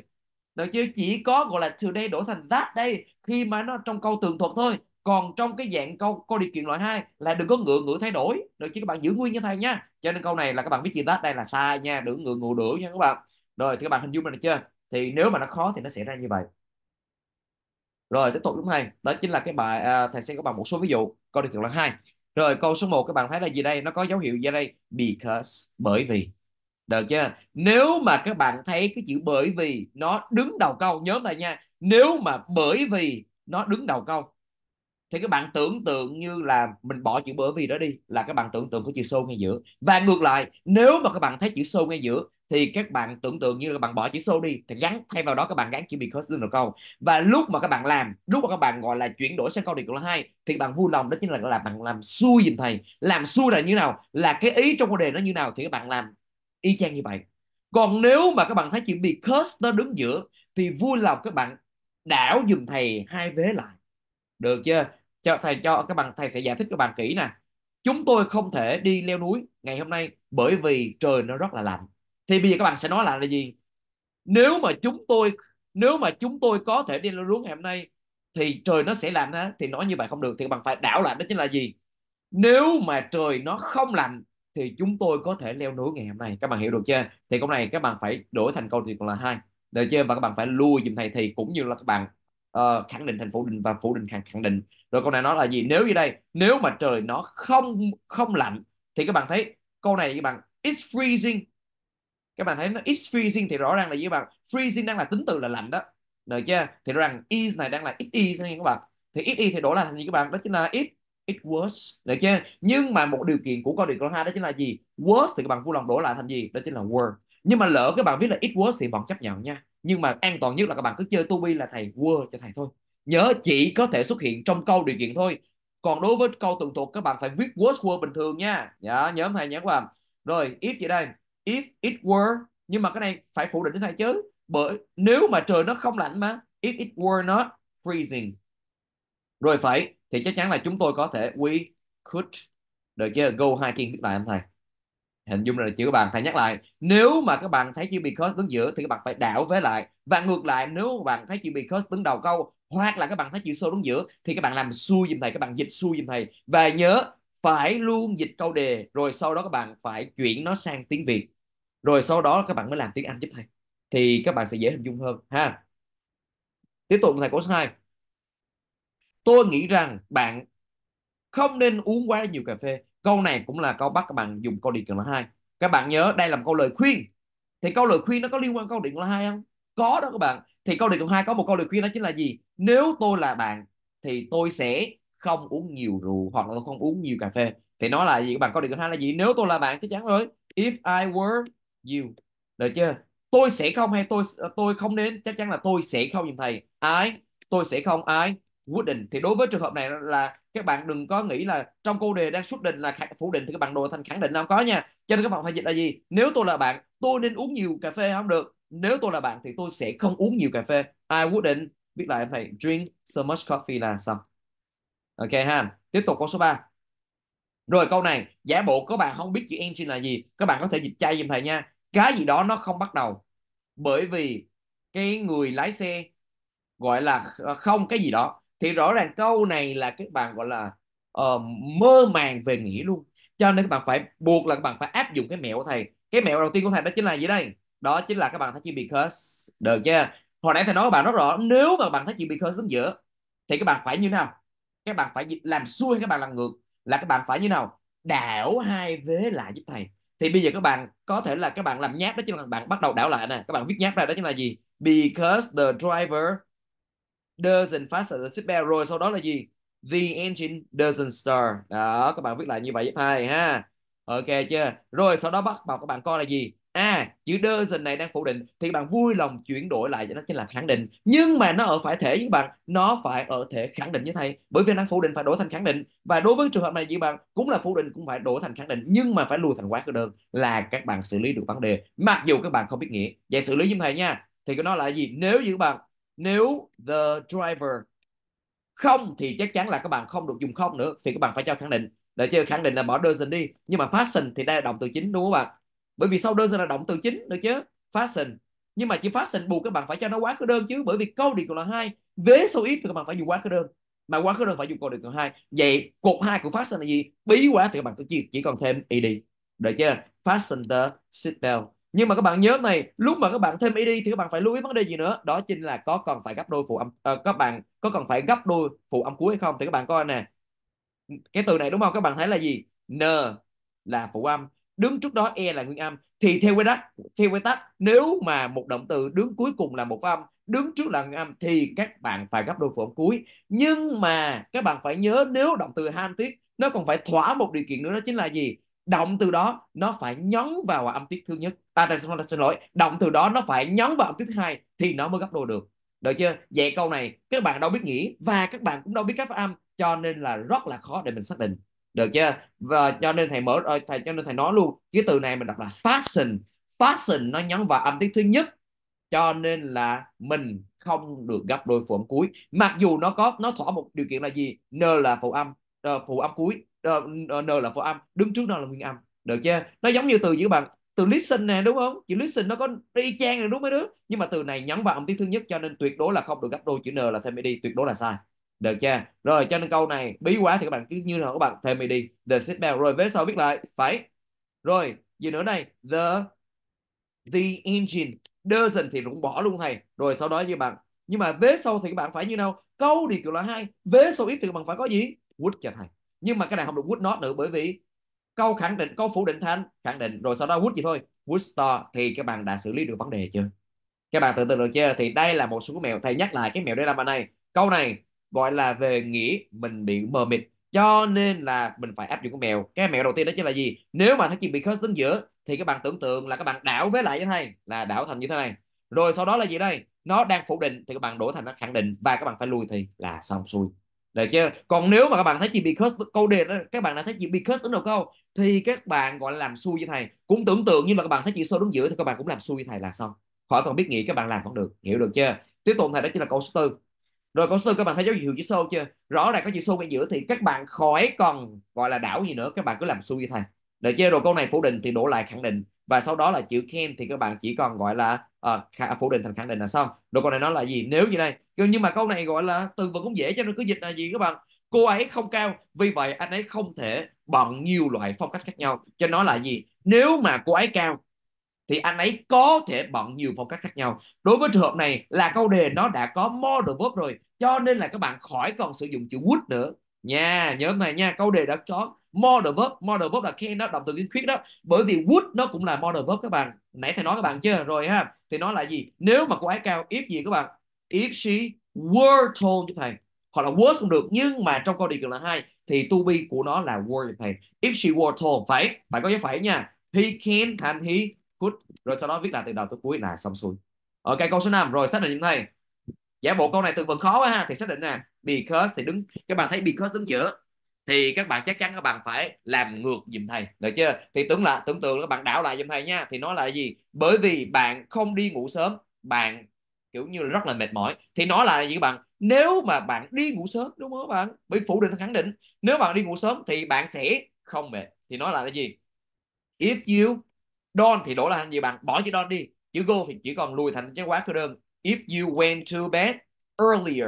được chưa chỉ có gọi là today đổi thành that day khi mà nó trong câu tường thuật thôi còn trong cái dạng câu câu điều kiện loại 2 là đừng có ngựa ngựa thay đổi được chứ các bạn giữ nguyên như thầy nha cho nên câu này là các bạn biết chữ tát đây là sai nha đừng ngựa ngựa đổi nha các bạn rồi thì các bạn hình dung được chưa thì nếu mà nó khó thì nó sẽ ra như vậy rồi tiếp tục đúng hai đó chính là cái bài à, thầy sẽ có bằng một số ví dụ câu điều kiện là hai rồi câu số 1 các bạn thấy là gì đây nó có dấu hiệu gì đây because bởi vì được chưa nếu mà các bạn thấy cái chữ bởi vì nó đứng đầu câu nhớ lại nha nếu mà bởi vì nó đứng đầu câu thì các bạn tưởng tượng như là mình bỏ chữ bởi vì đó đi là các bạn tưởng tượng có chữ xô ngay giữa và ngược lại nếu mà các bạn thấy chữ xô ngay giữa thì các bạn tưởng tượng như là các bạn bỏ chữ số đi thì gắn thay vào đó các bạn gắn chữ because lên đầu câu và lúc mà các bạn làm lúc mà các bạn gọi là chuyển đổi sang câu điều kiện hai thì bạn vui lòng đó chính là là bạn làm xuôi giùm thầy làm xuôi là như nào là cái ý trong câu đề nó như nào thì các bạn làm y chang như vậy còn nếu mà các bạn thấy chữ because nó đứng giữa thì vui lòng các bạn đảo dùm thầy hai vế lại được chưa cho thầy cho các bạn thầy sẽ giải thích các bạn kỹ nè chúng tôi không thể đi leo núi ngày hôm nay bởi vì trời nó rất là lạnh thì bây giờ các bạn sẽ nói là là gì nếu mà chúng tôi nếu mà chúng tôi có thể đi lên ruộng ngày hôm nay thì trời nó sẽ lạnh á thì nói như vậy không được thì các bạn phải đảo lại đó chính là gì nếu mà trời nó không lạnh thì chúng tôi có thể leo núi ngày hôm nay các bạn hiểu được chưa thì câu này các bạn phải đổi thành câu thì còn là hai được chưa và các bạn phải lui dùm thầy thì cũng như là các bạn uh, khẳng định thành phủ định và phủ định khẳng khẳng định rồi câu này nói là gì nếu như đây nếu mà trời nó không không lạnh thì các bạn thấy câu này các bạn it's freezing các bạn thấy nó is freezing thì rõ ràng là gì bạn freezing đang là tính từ là lạnh đó được chưa thì rõ ràng is này đang là it is nha các bạn thì it is thì đổi là thành gì các bạn đó chính là it it was được chưa nhưng mà một điều kiện của câu điều câu hai đó chính là gì was thì các bạn vui lòng đổi lại thành gì đó chính là were nhưng mà lỡ các bạn viết là it was thì vẫn chấp nhận nha nhưng mà an toàn nhất là các bạn cứ chơi to be là thầy were cho thầy thôi nhớ chỉ có thể xuất hiện trong câu điều kiện thôi còn đối với câu tường thuộc các bạn phải viết was were bình thường nha nhớ dạ, nhớ thầy nhớ các bạn rồi ít vậy đây if it were nhưng mà cái này phải phủ định thứ hai chứ bởi nếu mà trời nó không lạnh mà if it were not freezing rồi phải thì chắc chắn là chúng tôi có thể we could được chưa go hai kiên viết lại anh thầy hình dung là chữ các bạn thầy nhắc lại nếu mà các bạn thấy chữ because đứng giữa thì các bạn phải đảo với lại và ngược lại nếu các bạn thấy chữ because đứng đầu câu hoặc là các bạn thấy chữ sâu đứng giữa thì các bạn làm xu dùm thầy các bạn dịch xu dùm thầy và nhớ phải luôn dịch câu đề rồi sau đó các bạn phải chuyển nó sang tiếng Việt rồi sau đó các bạn mới làm tiếng Anh giúp thầy thì các bạn sẽ dễ hình dung hơn ha tiếp tục thầy câu số 2 tôi nghĩ rằng bạn không nên uống quá nhiều cà phê câu này cũng là câu bắt các bạn dùng câu điện cần là hai các bạn nhớ đây là một câu lời khuyên thì câu lời khuyên nó có liên quan câu điện là hai không có đó các bạn thì câu điện hai có một câu lời khuyên đó chính là gì nếu tôi là bạn thì tôi sẽ không uống nhiều rượu hoặc là tôi không uống nhiều cà phê thì nó là gì các bạn có điều thứ hai là gì nếu tôi là bạn chắc chắn rồi if I were you được chưa tôi sẽ không hay tôi ờ, tôi không đến chắc chắn là tôi sẽ không nhìn thầy I tôi sẽ không I định thì đối với trường hợp này là các bạn đừng có nghĩ là trong câu đề đang xuất định là phủ định thì các bạn đổi thành khẳng định là không có nha cho nên các bạn phải dịch là gì nếu tôi là bạn tôi nên uống nhiều cà phê không được nếu tôi là bạn thì tôi sẽ không uống nhiều cà phê I wouldn't viết lại thầy drink so much coffee là xong ok ha tiếp tục câu số 3 rồi câu này giả bộ các bạn không biết chữ engine là gì các bạn có thể dịch chay giùm thầy nha cái gì đó nó không bắt đầu bởi vì cái người lái xe gọi là ờ, không cái gì đó thì rõ ràng câu này là các bạn gọi là uh, mơ màng về nghĩa luôn cho nên các bạn phải buộc là các bạn phải áp dụng cái mẹo của thầy cái mẹo đầu tiên của thầy đó chính là gì đây đó chính là các bạn thấy chữ because được chưa hồi nãy thầy nói các bạn rất rõ nếu mà bạn thấy chữ because đứng giữa thì các bạn phải như thế nào các bạn phải làm xuôi các bạn làm ngược là các bạn phải như nào đảo hai vế lại giúp thầy thì bây giờ các bạn có thể là các bạn làm nháp đó chính là bạn bắt đầu đảo lại nè các bạn viết nháp ra đó chính là gì because the driver doesn't fasten the seatbelt rồi sau đó là gì the engine doesn't start đó các bạn viết lại như vậy giúp thầy ha ok chưa rồi sau đó bắt vào các bạn coi là gì à chữ doesn't này đang phủ định thì bạn vui lòng chuyển đổi lại cho nó chính là khẳng định nhưng mà nó ở phải thể với bạn nó phải ở thể khẳng định với thầy bởi vì năng phủ định phải đổi thành khẳng định và đối với trường hợp này với bạn cũng là phủ định cũng phải đổi thành khẳng định nhưng mà phải lùi thành quá cơ đơn là các bạn xử lý được vấn đề mặc dù các bạn không biết nghĩa vậy xử lý với thầy nha thì nó là gì nếu như các bạn nếu the driver không thì chắc chắn là các bạn không được dùng không nữa thì các bạn phải cho khẳng định để cho khẳng định là bỏ doesn't đi nhưng mà fashion thì đây là động từ chính đúng không các bạn bởi vì sau đơn sẽ là động từ chính được chứ fashion nhưng mà chữ fashion buộc các bạn phải cho nó quá khứ đơn chứ bởi vì câu điều còn là hai vế số ít thì các bạn phải dùng quá khứ đơn mà quá khứ đơn phải dùng câu điều còn hai vậy cột hai của fashion là gì bí quá thì các bạn chỉ chỉ còn thêm ed được chưa fashion the seatbelt nhưng mà các bạn nhớ này lúc mà các bạn thêm ed thì các bạn phải lưu ý vấn đề gì nữa đó chính là có cần phải gấp đôi phụ âm à, các bạn có cần phải gấp đôi phụ âm cuối hay không thì các bạn coi nè cái từ này đúng không các bạn thấy là gì n là phụ âm đứng trước đó e là nguyên âm thì theo quy tắc theo quy tắc nếu mà một động từ đứng cuối cùng là một âm đứng trước là nguyên âm thì các bạn phải gấp đôi phụ âm cuối nhưng mà các bạn phải nhớ nếu động từ ham tiết nó còn phải thỏa một điều kiện nữa đó chính là gì động từ đó nó phải nhấn vào âm tiết thứ nhất ta à, xin, xin lỗi động từ đó nó phải nhấn vào âm tiết thứ hai thì nó mới gấp đôi được được chưa vậy câu này các bạn đâu biết nghĩa và các bạn cũng đâu biết cách phát âm cho nên là rất là khó để mình xác định được chưa và cho nên thầy mở ờ, thầy cho nên thầy nói luôn cái từ này mình đọc là fashion fashion nó nhấn vào âm tiết thứ nhất cho nên là mình không được gấp đôi phụ âm cuối mặc dù nó có nó thỏa một điều kiện là gì n là phụ âm uh, phụ âm cuối uh, n là phụ âm đứng trước nó là nguyên âm được chưa nó giống như từ với các bạn từ listen nè đúng không chữ listen nó có nó y chang rồi đúng mấy đứa nhưng mà từ này nhấn vào âm tiết thứ nhất cho nên tuyệt đối là không được gấp đôi chữ n là thêm đi tuyệt đối là sai được chưa rồi cho nên câu này bí quá thì các bạn cứ như nào các bạn thêm đi the seatbelt rồi vế sau viết lại phải rồi gì nữa đây the the engine doesn't thì cũng bỏ luôn thầy rồi sau đó như bạn nhưng mà vế sau thì các bạn phải như nào câu thì kiểu là hai vế sau ít thì các bạn phải có gì would cho thầy nhưng mà cái này không được would not nữa bởi vì câu khẳng định câu phủ định thanh khẳng định rồi sau đó would gì thôi would star thì các bạn đã xử lý được vấn đề chưa các bạn tự tin được chưa thì đây là một số mèo thầy nhắc lại cái mèo để làm bài này câu này gọi là về nghĩa mình bị mờ mịt cho nên là mình phải áp dụng cái mèo cái mèo đầu tiên đó chính là gì nếu mà thấy chim bị khớp đứng giữa thì các bạn tưởng tượng là các bạn đảo với lại như thế này là đảo thành như thế này rồi sau đó là gì đây nó đang phủ định thì các bạn đổi thành nó khẳng định và các bạn phải lui thì là xong xuôi được chưa còn nếu mà các bạn thấy chị bị khớp câu đề đó các bạn đã thấy chị bị khớp đúng đầu câu thì các bạn gọi là làm xui với thầy cũng tưởng tượng như là các bạn thấy chị sâu đứng giữa thì các bạn cũng làm xui với thầy là xong khỏi cần biết nghĩ các bạn làm vẫn được hiểu được chưa tiếp tục thầy đó chính là câu số tư rồi con số tư các bạn thấy dấu hiệu chữ xô chưa rõ ràng có chữ xô ngay giữa thì các bạn khỏi còn gọi là đảo gì nữa các bạn cứ làm xu như thầy được chưa rồi câu này phủ định thì đổ lại khẳng định và sau đó là chữ khen thì các bạn chỉ còn gọi là uh, phủ định thành khẳng định là xong rồi câu này nói là gì nếu như đây nhưng mà câu này gọi là từ vựng cũng dễ cho nên cứ dịch là gì các bạn cô ấy không cao vì vậy anh ấy không thể bằng nhiều loại phong cách khác nhau cho nó là gì nếu mà cô ấy cao thì anh ấy có thể bận nhiều phong cách khác nhau đối với trường hợp này là câu đề nó đã có model verb rồi cho nên là các bạn khỏi còn sử dụng chữ would nữa nha nhớ này nha câu đề đã có model verb model verb là khi nó động từ tiên khuyết đó bởi vì would nó cũng là model verb các bạn nãy thầy nói các bạn chưa rồi ha thì nó là gì nếu mà cô ấy cao if gì các bạn if she were tall cho thầy hoặc là was cũng được nhưng mà trong câu đề kiện là hai thì to be của nó là were thầy if she were tall phải phải có dấu phải nha he can thành he good rồi sau đó viết lại từ đầu tới cuối là xong xuôi ok câu số 5 rồi xác định như thế này giả bộ câu này từ phần khó quá ha thì xác định nè because thì đứng các bạn thấy because đứng giữa thì các bạn chắc chắn các bạn phải làm ngược giùm thầy được chưa thì tưởng là tưởng tượng các bạn đảo lại giùm thầy nha thì nó là gì bởi vì bạn không đi ngủ sớm bạn kiểu như là rất là mệt mỏi thì nó là gì các bạn nếu mà bạn đi ngủ sớm đúng không các bạn bởi phủ định khẳng định nếu bạn đi ngủ sớm thì bạn sẽ không mệt thì nó là cái gì if you don thì đổi là thành gì bạn? bỏ chữ don đi chữ go thì chỉ còn lùi thành cái quá khứ đơn if you went to bed earlier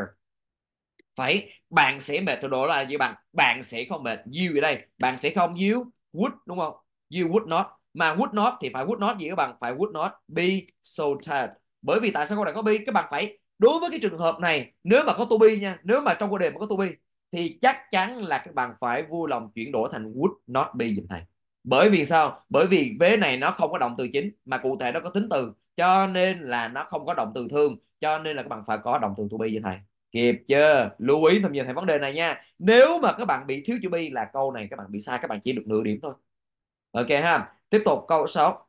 phải bạn sẽ mệt Thì đổi là gì bạn? bạn sẽ không mệt you ở đây bạn sẽ không you would đúng không you would not mà would not thì phải would not gì các bạn phải would not be so tired bởi vì tại sao câu này có be các bạn phải đối với cái trường hợp này nếu mà có to be nha nếu mà trong câu đề mà có to be thì chắc chắn là các bạn phải vui lòng chuyển đổi thành would not be dùm thầy bởi vì sao bởi vì vế này nó không có động từ chính mà cụ thể nó có tính từ cho nên là nó không có động từ thương cho nên là các bạn phải có động từ to be với thầy kịp chưa lưu ý tham gia thầy vấn đề này nha nếu mà các bạn bị thiếu chữ bi là câu này các bạn bị sai các bạn chỉ được nửa điểm thôi ok ha tiếp tục câu 6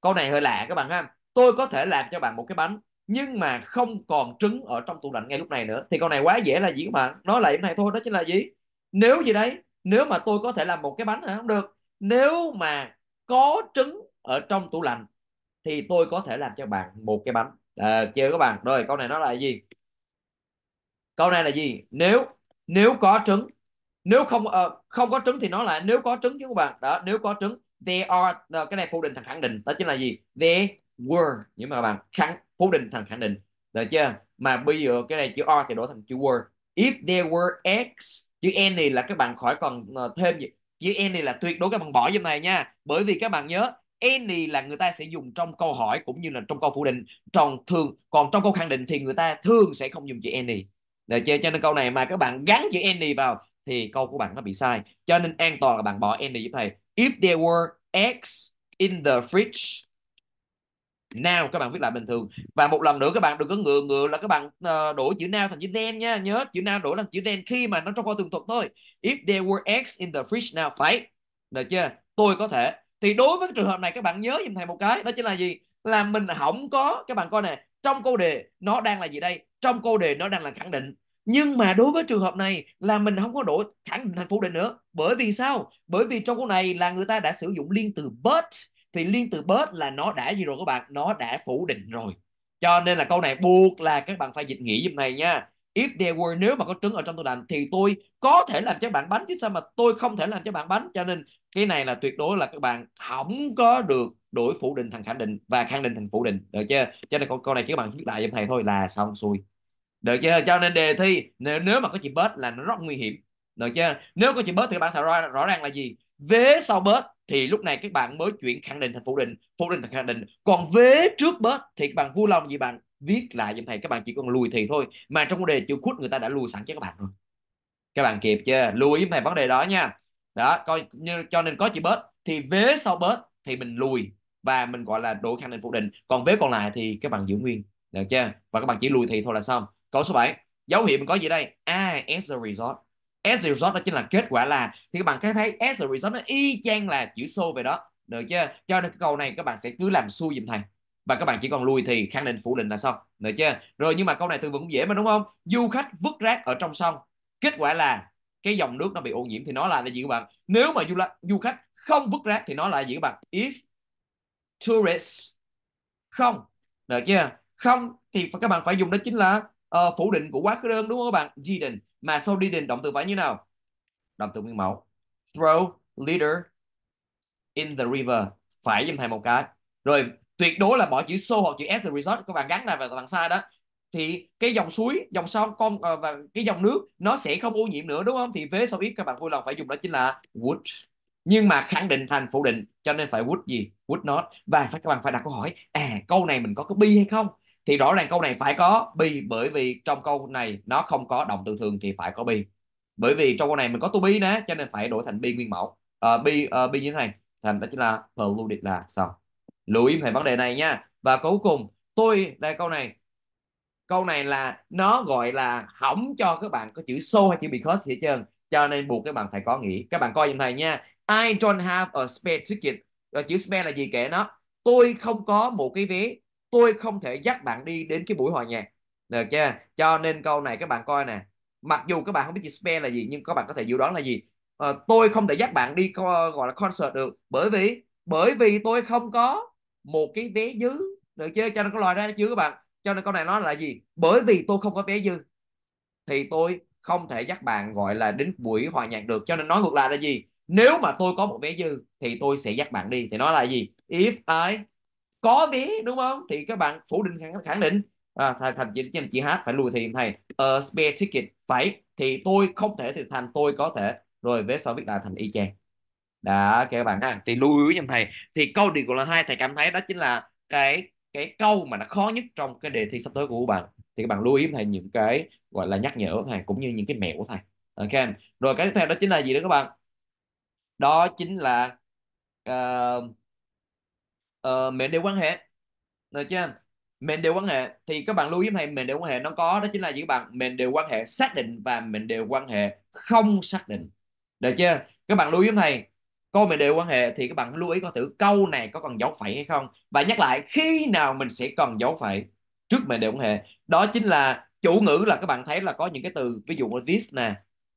câu này hơi lạ các bạn ha tôi có thể làm cho bạn một cái bánh nhưng mà không còn trứng ở trong tủ lạnh ngay lúc này nữa thì câu này quá dễ là gì các bạn nó lại như này thôi đó chính là gì nếu gì đấy nếu mà tôi có thể làm một cái bánh không được nếu mà có trứng ở trong tủ lạnh thì tôi có thể làm cho bạn một cái bánh à, chưa các bạn rồi câu này nó là gì câu này là gì nếu nếu có trứng nếu không uh, không có trứng thì nó là nếu có trứng chứ các bạn đó nếu có trứng there are uh, cái này phủ định thằng khẳng định đó chính là gì there were nhưng mà các bạn khẳng phủ định thằng khẳng định được chưa mà bây giờ cái này chữ are thì đổi thành chữ were if there were eggs chữ n này là các bạn khỏi còn ờ, thêm gì chữ n này là tuyệt đối các bạn bỏ giùm này nha bởi vì các bạn nhớ any là người ta sẽ dùng trong câu hỏi cũng như là trong câu phủ định trong thường còn trong câu khẳng định thì người ta thường sẽ không dùng chữ any để chơi cho nên câu này mà các bạn gắn chữ any vào thì câu của bạn nó bị sai cho nên an toàn là bạn bỏ any giúp thầy if there were eggs in the fridge now các bạn viết lại bình thường và một lần nữa các bạn đừng có ngựa ngựa là các bạn uh, ờ, đổi chữ now thành chữ then nha nhớ chữ now đổi thành chữ then khi mà nó trong câu tường thuật thôi if there were eggs in the fridge now phải được chưa tôi có thể thì đối với trường hợp này các bạn nhớ giùm thầy một cái đó chính là gì là mình không có các bạn coi nè trong câu đề nó đang là gì đây trong câu đề nó đang là khẳng định nhưng mà đối với trường hợp này là mình không có đổi khẳng định thành phủ định nữa bởi vì sao bởi vì trong câu này là người ta đã sử dụng liên từ but thì liên từ bớt là nó đã gì rồi các bạn nó đã phủ định rồi cho nên là câu này buộc là các bạn phải dịch nghĩa giùm này nha if there were nếu mà có trứng ở trong tôi lạnh thì tôi có thể làm cho bạn bánh chứ sao mà tôi không thể làm cho bạn bánh cho nên cái này là tuyệt đối là các bạn không có được đổi phủ định thành khẳng định và khẳng định thành phủ định được chưa cho nên câu, này chỉ các bạn viết lại giùm thầy thôi là xong xuôi được chưa cho nên đề thi nếu, nếu mà có chị bớt là nó rất nguy hiểm được chưa nếu có chữ bớt thì các bạn thấy rõ, rõ ràng là gì vế sau bớt thì lúc này các bạn mới chuyển khẳng định thành phủ định phủ định thành khẳng định còn vế trước bớt thì các bạn vui lòng gì bạn viết lại giùm thầy các bạn chỉ còn lùi thì thôi mà trong đề chữ quýt người ta đã lùi sẵn cho các bạn rồi các bạn kịp chưa Lùi ý thầy vấn đề đó nha đó coi như cho nên có chữ bớt thì vế sau bớt thì mình lùi và mình gọi là đổi khẳng định phủ định còn vế còn lại thì các bạn giữ nguyên được chưa và các bạn chỉ lùi thì thôi là xong câu số 7 dấu hiệu mình có gì đây a as a result as a result đó chính là kết quả là thì các bạn có thấy as a result nó y chang là chữ xô về đó được chưa cho nên cái câu này các bạn sẽ cứ làm xu dùm thầy và các bạn chỉ còn lùi thì khẳng định phủ định là xong được chưa rồi nhưng mà câu này từ vựng dễ mà đúng không du khách vứt rác ở trong sông kết quả là cái dòng nước nó bị ô nhiễm thì nó là, là gì các bạn nếu mà du, du khách không vứt rác thì nó là gì các bạn if tourists không được chưa không thì các bạn phải dùng đó chính là uh, phủ định của quá khứ đơn đúng không các bạn didn't mà sau đi đến động từ phải như nào động từ nguyên mẫu throw leader in the river phải giùm thầy một cái rồi tuyệt đối là bỏ chữ so hoặc chữ s the resort các bạn gắn ra vào đằng sai đó thì cái dòng suối dòng sông con ờ, và cái dòng nước nó sẽ không ô nhiễm nữa đúng không thì vế sau ít các bạn vui lòng phải dùng đó chính là would nhưng mà khẳng định thành phủ định cho nên phải would gì would not và các bạn phải đặt câu hỏi à câu này mình có copy hay không thì rõ ràng câu này phải có be bởi vì trong câu này nó không có động từ thường thì phải có be bởi vì trong câu này mình có to be nè cho nên phải đổi thành be nguyên mẫu uh, be uh, be như thế này thành đó chính là polluted là xong lưu ý về vấn đề này nha và cuối cùng tôi đây câu này câu này là nó gọi là hỏng cho các bạn có chữ so hay chữ because gì hết trơn cho nên buộc các bạn phải có nghĩ các bạn coi giùm thầy nha I don't have a spare ticket chữ spare là gì kể nó tôi không có một cái vé tôi không thể dắt bạn đi đến cái buổi hòa nhạc được chưa cho nên câu này các bạn coi nè mặc dù các bạn không biết chữ spare là gì nhưng các bạn có thể dự đoán là gì à, tôi không thể dắt bạn đi co, gọi là concert được bởi vì bởi vì tôi không có một cái vé dư được chưa cho nên có loại ra chứ các bạn cho nên câu này nó là gì bởi vì tôi không có vé dư thì tôi không thể dắt bạn gọi là đến buổi hòa nhạc được cho nên nói ngược lại là gì nếu mà tôi có một vé dư thì tôi sẽ dắt bạn đi thì nó là gì if I có vé đúng không thì các bạn phủ định khẳng, khẳng định à, thành chị cho chị hát phải lùi thì thầy uh, spare ticket phải thì tôi không thể thì thành tôi có thể rồi vé sau viết lại thành y chang đã các bạn ha thì lưu ý giùm thầy thì câu điều là hai thầy cảm thấy đó chính là cái cái câu mà nó khó nhất trong cái đề thi sắp tới của các bạn thì các bạn lưu ý thầy những cái gọi là nhắc nhở thầy cũng như những cái mẹo của thầy ok rồi cái tiếp theo đó chính là gì đó các bạn đó chính là uh, uh, mệnh đề quan hệ được chưa mệnh đề quan hệ thì các bạn lưu ý này mệnh đề quan hệ nó có đó chính là gì các bạn mệnh đề quan hệ xác định và mệnh đề quan hệ không xác định được chưa các bạn lưu ý này câu mệnh đề quan hệ thì các bạn lưu ý coi thử câu này có còn dấu phẩy hay không và nhắc lại khi nào mình sẽ còn dấu phẩy trước mệnh đề quan hệ đó chính là chủ ngữ là các bạn thấy là có những cái từ ví dụ như this nè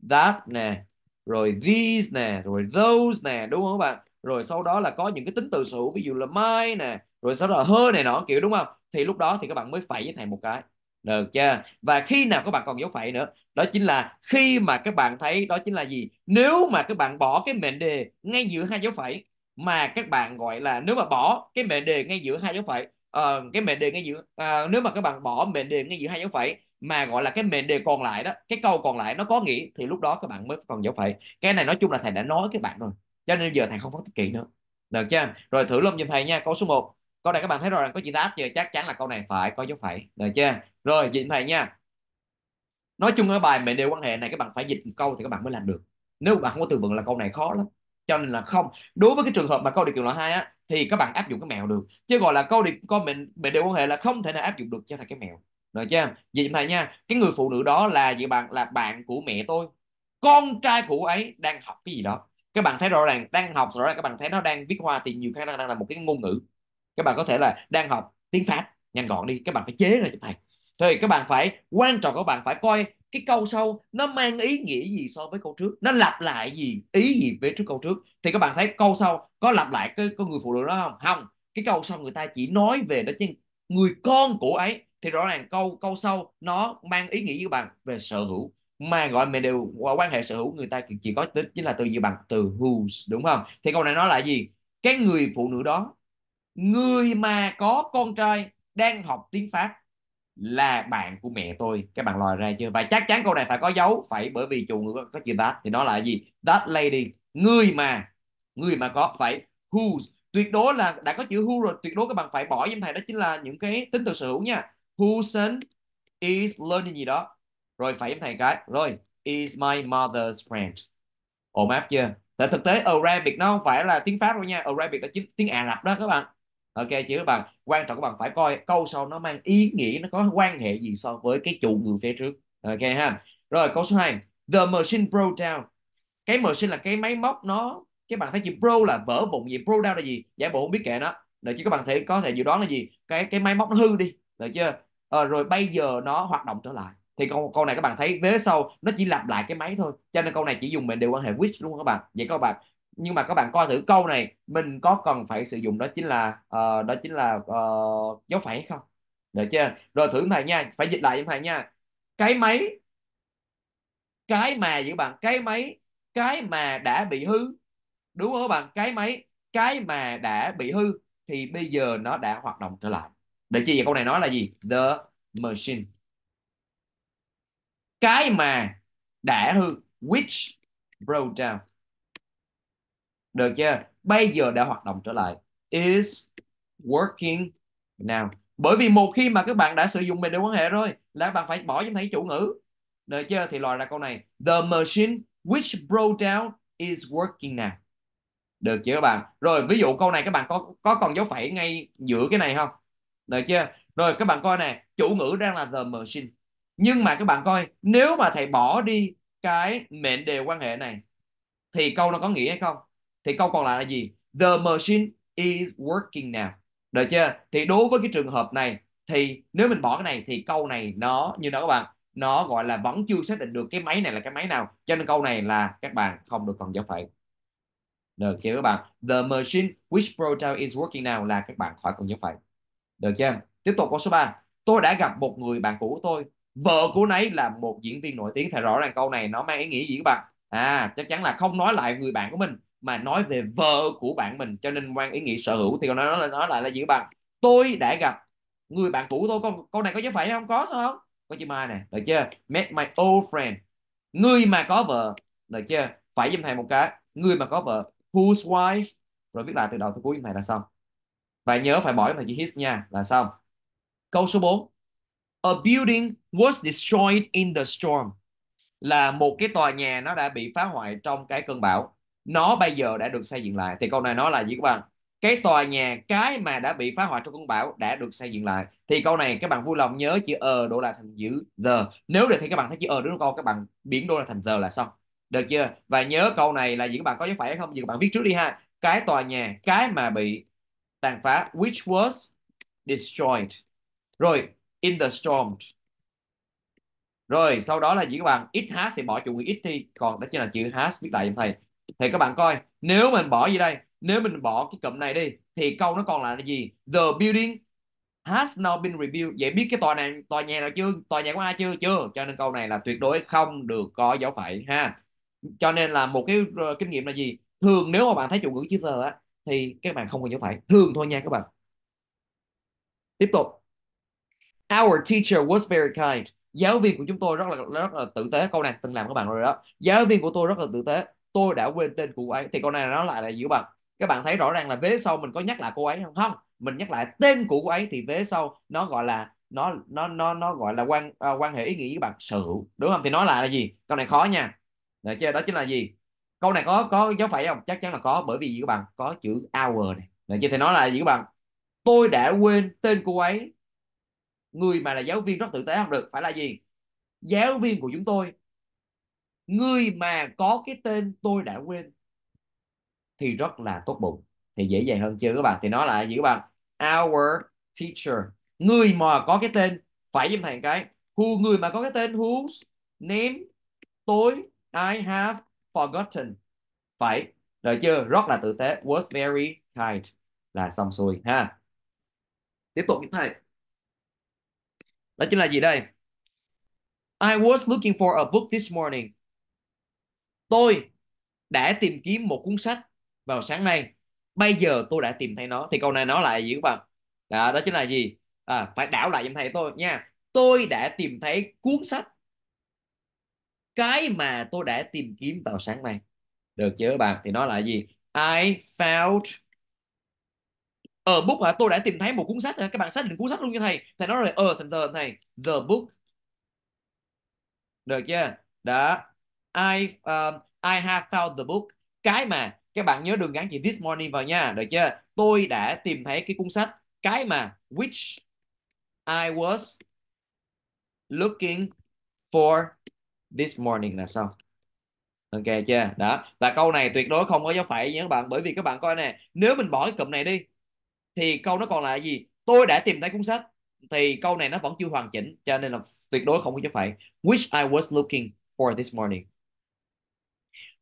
that nè rồi these nè rồi those nè đúng không các bạn rồi sau đó là có những cái tính từ sở ví dụ là mai nè rồi sau đó là hơ này nọ kiểu đúng không thì lúc đó thì các bạn mới phải với thầy một cái được chưa và khi nào các bạn còn dấu phẩy nữa đó chính là khi mà các bạn thấy đó chính là gì nếu mà các bạn bỏ cái mệnh đề ngay giữa hai dấu phẩy mà các bạn gọi là nếu mà bỏ cái mệnh đề ngay giữa hai dấu phẩy uh, cái mệnh đề ngay giữa uh, nếu mà các bạn bỏ mệnh đề ngay giữa hai dấu phẩy mà gọi là cái mệnh đề còn lại đó cái câu còn lại nó có nghĩa thì lúc đó các bạn mới còn dấu phẩy cái này nói chung là thầy đã nói các bạn rồi cho nên giờ thầy không phân tích kỹ nữa được chưa rồi thử luôn giùm thầy nha câu số 1 câu này các bạn thấy rồi rằng có chị đáp chưa chắc chắn là câu này phải có dấu phải được chưa rồi chị thầy nha nói chung ở bài mệnh đề quan hệ này các bạn phải dịch câu thì các bạn mới làm được nếu bạn không có từ vựng là câu này khó lắm cho nên là không đối với cái trường hợp mà câu điều kiện loại hai á thì các bạn áp dụng cái mèo được chứ gọi là câu điều câu mệnh mệnh đề quan hệ là không thể nào áp dụng được cho thầy cái mèo, được chưa vậy thầy nha cái người phụ nữ đó là gì bạn là bạn của mẹ tôi con trai của ấy đang học cái gì đó các bạn thấy rõ ràng đang học rõ ràng các bạn thấy nó đang viết hoa thì nhiều khả năng đang là một cái ngôn ngữ các bạn có thể là đang học tiếng pháp nhanh gọn đi các bạn phải chế ra cho thầy thì các bạn phải quan trọng các bạn phải coi cái câu sau nó mang ý nghĩa gì so với câu trước nó lặp lại gì ý gì với trước câu trước thì các bạn thấy câu sau có lặp lại cái con người phụ nữ đó không không cái câu sau người ta chỉ nói về đó chứ người con của ấy thì rõ ràng câu câu sau nó mang ý nghĩa với bạn về sở hữu mà gọi mẹ đều quan hệ sở hữu người ta chỉ có tính chính là từ gì bằng từ whose đúng không thì câu này nói là gì cái người phụ nữ đó người mà có con trai đang học tiếng pháp là bạn của mẹ tôi các bạn lòi ra chưa và chắc chắn câu này phải có dấu phải bởi vì chủ ngữ có chữ that thì nó là gì that lady người mà người mà có phải whose tuyệt đối là đã có chữ who rồi tuyệt đối các bạn phải bỏ giùm thầy đó chính là những cái tính từ sở hữu nha who is learning gì đó rồi phẩy thầy cái rồi is my mother's friend ổn áp chưa tại thực tế Arabic nó không phải là tiếng Pháp đâu nha Arabic là chính tiếng Ả Rập đó các bạn ok chứ các bạn quan trọng các bạn phải coi câu sau nó mang ý nghĩa nó có quan hệ gì so với cái chủ ngữ phía trước ok ha rồi câu số 2 the machine broke down cái machine là cái máy móc nó các bạn thấy chữ bro là vỡ vụn gì bro down là gì giải bộ không biết kệ nó để chứ các bạn thấy có thể dự đoán là gì cái cái máy móc nó hư đi được chưa à, rồi bây giờ nó hoạt động trở lại thì câu câu này các bạn thấy vế sau nó chỉ lặp lại cái máy thôi cho nên câu này chỉ dùng mệnh đề quan hệ which luôn các bạn vậy các bạn nhưng mà các bạn coi thử câu này mình có cần phải sử dụng đó chính là uh, đó chính là uh, dấu phẩy không được chưa rồi thử thầy nha phải dịch lại với thầy nha cái máy cái mà các bạn cái máy cái mà đã bị hư đúng không các bạn cái máy cái mà đã bị hư thì bây giờ nó đã hoạt động trở lại để chi vậy câu này nói là gì the machine cái mà đã hư which broke down được chưa bây giờ đã hoạt động trở lại is working now bởi vì một khi mà các bạn đã sử dụng mình để quan hệ rồi là bạn phải bỏ trong thấy chủ ngữ được chưa thì loại ra câu này the machine which broke down is working now được chưa các bạn rồi ví dụ câu này các bạn có có còn dấu phẩy ngay giữa cái này không được chưa rồi các bạn coi nè chủ ngữ đang là the machine nhưng mà các bạn coi nếu mà thầy bỏ đi cái mệnh đề quan hệ này thì câu nó có nghĩa hay không thì câu còn lại là gì the machine is working now được chưa thì đối với cái trường hợp này thì nếu mình bỏ cái này thì câu này nó như đó các bạn nó gọi là vẫn chưa xác định được cái máy này là cái máy nào cho nên câu này là các bạn không được còn dấu phẩy được chưa các bạn the machine which prototype is working now là các bạn khỏi còn dấu phẩy được chưa tiếp tục câu số 3 tôi đã gặp một người bạn cũ của tôi vợ của nấy là một diễn viên nổi tiếng thì rõ ràng câu này nó mang ý nghĩa gì các bạn à chắc chắn là không nói lại người bạn của mình mà nói về vợ của bạn mình cho nên mang ý nghĩa sở hữu thì còn nói, nói lại là gì các bạn tôi đã gặp người bạn cũ tôi con câu này có chứ phải không có sao không có chữ mai nè được chưa met my old friend người mà có vợ được chưa phải giùm thầy một cái người mà có vợ whose wife rồi viết lại từ đầu tới cuối giùm thầy là xong và nhớ phải bỏ giùm thầy chữ his nha là xong câu số 4 A building was destroyed in the storm. Là một cái tòa nhà nó đã bị phá hoại trong cái cơn bão. Nó bây giờ đã được xây dựng lại. Thì câu này nói là gì các bạn? Cái tòa nhà cái mà đã bị phá hoại trong cơn bão đã được xây dựng lại. Thì câu này các bạn vui lòng nhớ chữ ờ e đổi lại thành chữ the. Nếu được thì các bạn thấy chữ ờ đúng không con? Các bạn biến đổ lại thành giờ là xong. Được chưa? Và nhớ câu này là gì các bạn có dấu phải hay không? Gì các bạn viết trước đi ha. Cái tòa nhà cái mà bị tàn phá which was destroyed. Rồi, in the storm rồi sau đó là gì các bạn it has thì bỏ chủ ngữ it đi còn đó chính là chữ has viết lại giùm thầy thì các bạn coi nếu mình bỏ gì đây nếu mình bỏ cái cụm này đi thì câu nó còn là gì the building has now been rebuilt vậy biết cái tòa này tòa nhà nào chưa tòa nhà của ai chưa chưa cho nên câu này là tuyệt đối không được có dấu phẩy ha cho nên là một cái ờ, kinh nghiệm là gì thường nếu mà bạn thấy chủ ngữ chữ giờ á thì các bạn không cần dấu phẩy thường thôi nha các bạn tiếp tục Our teacher was very kind. Giáo viên của chúng tôi rất là rất là tử tế. Câu này từng làm các bạn rồi đó. Giáo viên của tôi rất là tử tế. Tôi đã quên tên của cô ấy. Thì câu này nó lại là giữa bằng. Các bạn thấy rõ ràng là vế sau mình có nhắc lại cô ấy không? Không. Mình nhắc lại tên của cô ấy thì vế sau nó gọi là nó nó nó nó gọi là quan uh, quan hệ ý nghĩa với bạn sở hữu đúng không thì nó lại là gì câu này khó nha được chưa đó chính là gì câu này có có dấu phẩy không chắc chắn là có bởi vì gì các bạn có chữ hour này được chưa thì nó là gì các bạn tôi đã quên tên cô ấy người mà là giáo viên rất tử tế học được phải là gì giáo viên của chúng tôi người mà có cái tên tôi đã quên thì rất là tốt bụng thì dễ dàng hơn chưa các bạn thì nó là gì các bạn our teacher người mà có cái tên phải giùm thầy cái who người mà có cái tên whose name tôi I have forgotten phải rồi chưa rất là tử tế was very kind là xong xuôi ha tiếp tục với thầy đó chính là gì đây I was looking for a book this morning tôi đã tìm kiếm một cuốn sách vào sáng nay bây giờ tôi đã tìm thấy nó thì câu này nó lại gì các bạn đó, đó chính là gì à, phải đảo lại giùm thầy tôi nha tôi đã tìm thấy cuốn sách cái mà tôi đã tìm kiếm vào sáng nay được chưa các bạn thì nó là gì I found ở ờ, book hả tôi đã tìm thấy một cuốn sách các bạn xác định cuốn sách luôn như thầy thầy nói rồi ờ thành tờ thầy the book được chưa đó I uh, I have found the book cái mà các bạn nhớ đường gắn chữ this morning vào nha được chưa tôi đã tìm thấy cái cuốn sách cái mà which I was looking for this morning là sao ok chưa đó và câu này tuyệt đối không có dấu phẩy nhé các bạn bởi vì các bạn coi nè nếu mình bỏ cái cụm này đi thì câu nó còn lại gì tôi đã tìm thấy cuốn sách thì câu này nó vẫn chưa hoàn chỉnh cho nên là tuyệt đối không có chấp phải which I was looking for this morning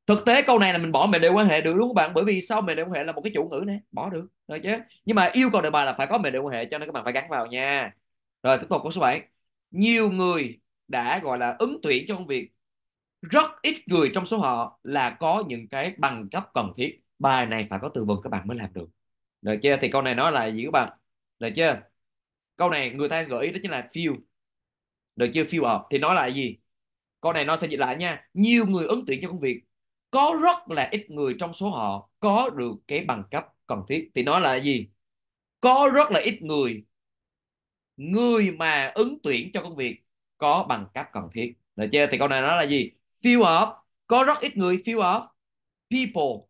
thực tế câu này là mình bỏ mẹ đều quan hệ được đúng không bạn bởi vì sau mẹ đều quan hệ là một cái chủ ngữ này bỏ được rồi chứ nhưng mà yêu cầu đề bài là phải có mẹ đều quan hệ cho nên các bạn phải gắn vào nha rồi tiếp tục câu số 7 nhiều người đã gọi là ứng tuyển cho công việc rất ít người trong số họ là có những cái bằng cấp cần thiết bài này phải có từ vựng các bạn mới làm được được chưa thì câu này nói là gì các bạn được chưa câu này người ta gợi ý đó chính là few được chưa few of thì nói là gì câu này nó sẽ dịch lại nha nhiều người ứng tuyển cho công việc có rất là ít người trong số họ có được cái bằng cấp cần thiết thì nói là gì có rất là ít người người mà ứng tuyển cho công việc có bằng cấp cần thiết được chưa thì câu này nó là gì few of có rất ít người few of people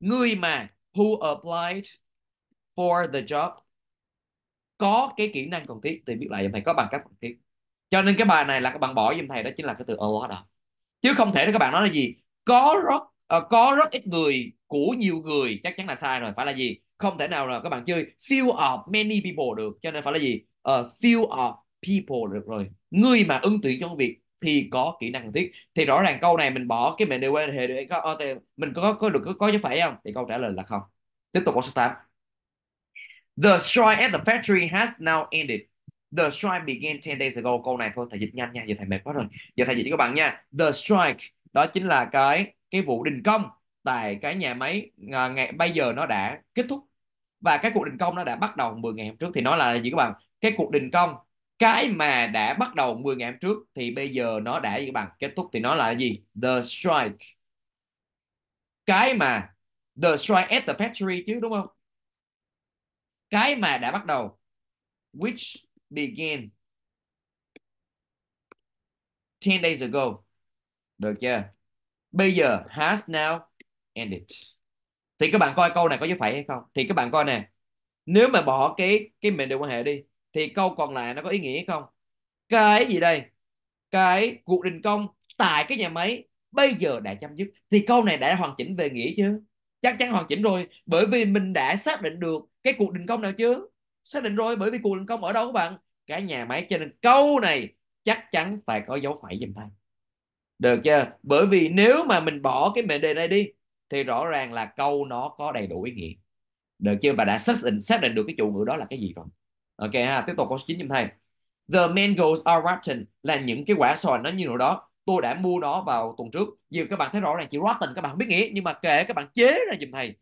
người mà who applied for the job có cái kỹ năng cần thiết thì biết lại giùm thầy có bằng cấp cần thiết cho nên cái bài này là các bạn bỏ giùm thầy đó chính là cái từ a lot đó chứ không thể các bạn nói là gì có rất uh, có rất ít người của nhiều người chắc chắn là sai rồi phải là gì không thể nào là các bạn chơi few of many people được cho nên phải là gì uh, few of people được rồi người mà ứng tuyển cho công việc thì có kỹ năng cần thiết thì rõ ràng câu này mình bỏ cái mệnh đề quan hệ được có ờ, mình có có được có, có chứ phải không thì câu trả lời là không tiếp tục câu số 8 The strike at the factory has now ended. The strike began 10 days ago. Câu này thôi thầy dịch nhanh nha, giờ thầy mệt quá rồi. Giờ thầy dịch cho các bạn nha. The strike đó chính là cái cái vụ đình công tại cái nhà máy à, ngày bây giờ nó đã kết thúc và cái cuộc đình công nó đã bắt đầu 10 ngày hôm trước thì nó là gì các bạn? Cái cuộc đình công cái mà đã bắt đầu 10 ngày hôm trước thì bây giờ nó đã gì các bạn? Kết thúc thì nó là gì? The strike. Cái mà the strike at the factory chứ đúng không? cái mà đã bắt đầu which began 10 days ago được chưa bây giờ has now ended thì các bạn coi câu này có dấu phẩy hay không thì các bạn coi nè nếu mà bỏ cái cái mệnh đề quan hệ đi thì câu còn lại nó có ý nghĩa hay không cái gì đây cái cuộc đình công tại cái nhà máy bây giờ đã chấm dứt thì câu này đã hoàn chỉnh về nghĩa chưa chắc chắn hoàn chỉnh rồi bởi vì mình đã xác định được cái cuộc đình công nào chưa xác định rồi bởi vì cuộc đình công ở đâu các bạn cả nhà máy cho nên câu này chắc chắn phải có dấu phẩy dùm thầy được chưa bởi vì nếu mà mình bỏ cái mệnh đề này đi thì rõ ràng là câu nó có đầy đủ ý nghĩa được chưa và đã xác định xác định được cái chủ ngữ đó là cái gì rồi ok ha tiếp tục câu 9 dùm thầy the mangoes are rotten là những cái quả xoài nó như nào đó tôi đã mua nó vào tuần trước vì các bạn thấy rõ ràng chỉ rotten các bạn không biết nghĩ nhưng mà kể các bạn chế ra giùm thầy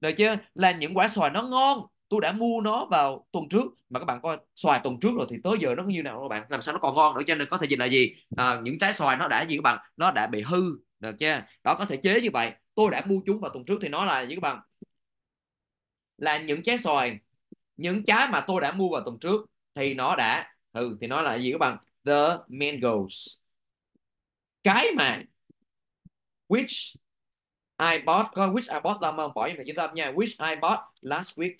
được chưa là những quả xoài nó ngon tôi đã mua nó vào tuần trước mà các bạn coi xoài tuần trước rồi thì tới giờ nó như nào các bạn làm sao nó còn ngon nữa cho nên có thể dịch là gì à, những trái xoài nó đã gì các bạn nó đã bị hư được chưa đó có thể chế như vậy tôi đã mua chúng vào tuần trước thì nó là gì các bạn là những trái xoài những trái mà tôi đã mua vào tuần trước thì nó đã hư thì nó là gì các bạn the mangoes cái mà which I bought có which I bought là mà bỏ như chúng ta nha which I bought last week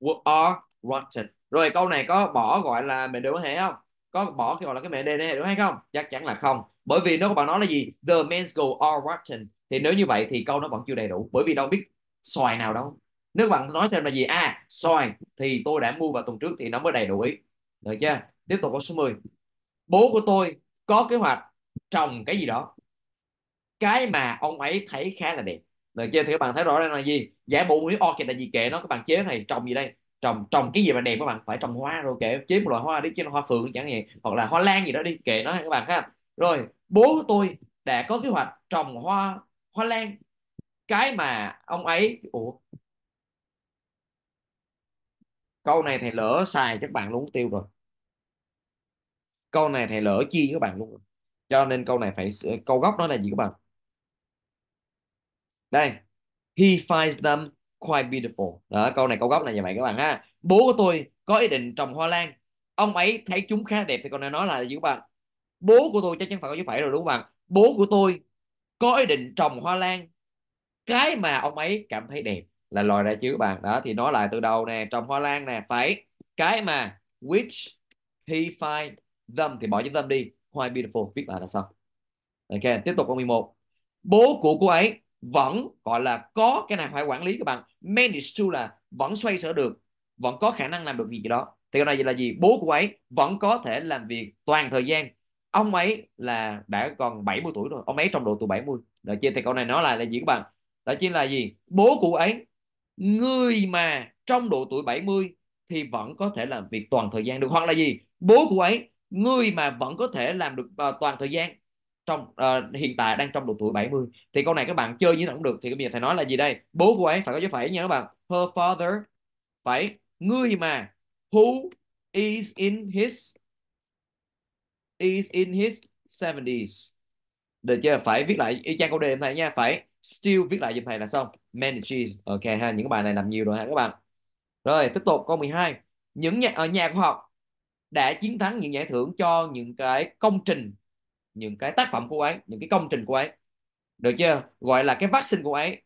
were all rotten rồi câu này có bỏ gọi là mẹ đường hệ không có bỏ cái gọi là cái mẹ đề hệ đúng hay không chắc chắn là không bởi vì nó có bạn nói là gì the men's go all rotten thì nếu như vậy thì câu nó vẫn chưa đầy đủ bởi vì đâu biết xoài nào đâu nếu bạn nói thêm là gì à xoài thì tôi đã mua vào tuần trước thì nó mới đầy đủ ý được chưa tiếp tục câu số 10 bố của tôi có kế hoạch trồng cái gì đó cái mà ông ấy thấy khá là đẹp được chưa thì các bạn thấy rõ ràng là gì giả bộ nếu orchid là gì kệ nó các bạn chế này trồng gì đây trồng trồng cái gì mà đẹp các bạn phải trồng hoa rồi kệ chế một loại hoa đi chứ hoa phượng chẳng hạn hoặc là hoa lan gì đó đi kệ nó các bạn ha rồi bố tôi đã có kế hoạch trồng hoa hoa lan cái mà ông ấy ủa câu này thầy lỡ xài các bạn luôn tiêu rồi câu này thầy lỡ chi các bạn luôn rồi cho nên câu này phải câu gốc nó là gì các bạn đây he finds them quite beautiful đó câu này câu gốc là như vậy các bạn ha bố của tôi có ý định trồng hoa lan ông ấy thấy chúng khá đẹp thì con này nói là gì các bạn bố của tôi chắc chắn phải có chữ phải rồi đúng không bạn bố của tôi có ý định trồng hoa lan cái mà ông ấy cảm thấy đẹp là loài ra chứ các bạn đó thì nói lại từ đầu nè trồng hoa lan nè phải cái mà which he find them thì bỏ chữ them đi Quite Beautiful viết lại là sao ok tiếp tục câu 11 bố của cô ấy vẫn gọi là có cái này phải quản lý các bạn manage to là vẫn xoay sở được vẫn có khả năng làm được việc gì đó thì cái này là gì bố của ấy vẫn có thể làm việc toàn thời gian ông ấy là đã còn 70 tuổi rồi ông ấy trong độ tuổi 70 rồi chia thì câu này nói lại là gì các bạn đó chính là gì bố của ấy người mà trong độ tuổi 70 thì vẫn có thể làm việc toàn thời gian được hoặc là gì bố của ấy người mà vẫn có thể làm được uh, toàn thời gian trong uh, hiện tại đang trong độ tuổi 70 thì câu này các bạn chơi như nào cũng được thì bây giờ thầy nói là gì đây bố của ấy phải có dấu phẩy nha các bạn her father phải người mà who is in his is in his 70s được chưa phải viết lại y chang câu đề thầy nha phải still viết lại giùm thầy là xong manages ok ha những bài này làm nhiều rồi ha các bạn rồi tiếp tục câu 12 những nhà ở ờ, nhà khoa học đã chiến thắng những giải thưởng cho những cái công trình những cái tác phẩm của ấy những cái công trình của ấy được chưa gọi là cái vaccine của ấy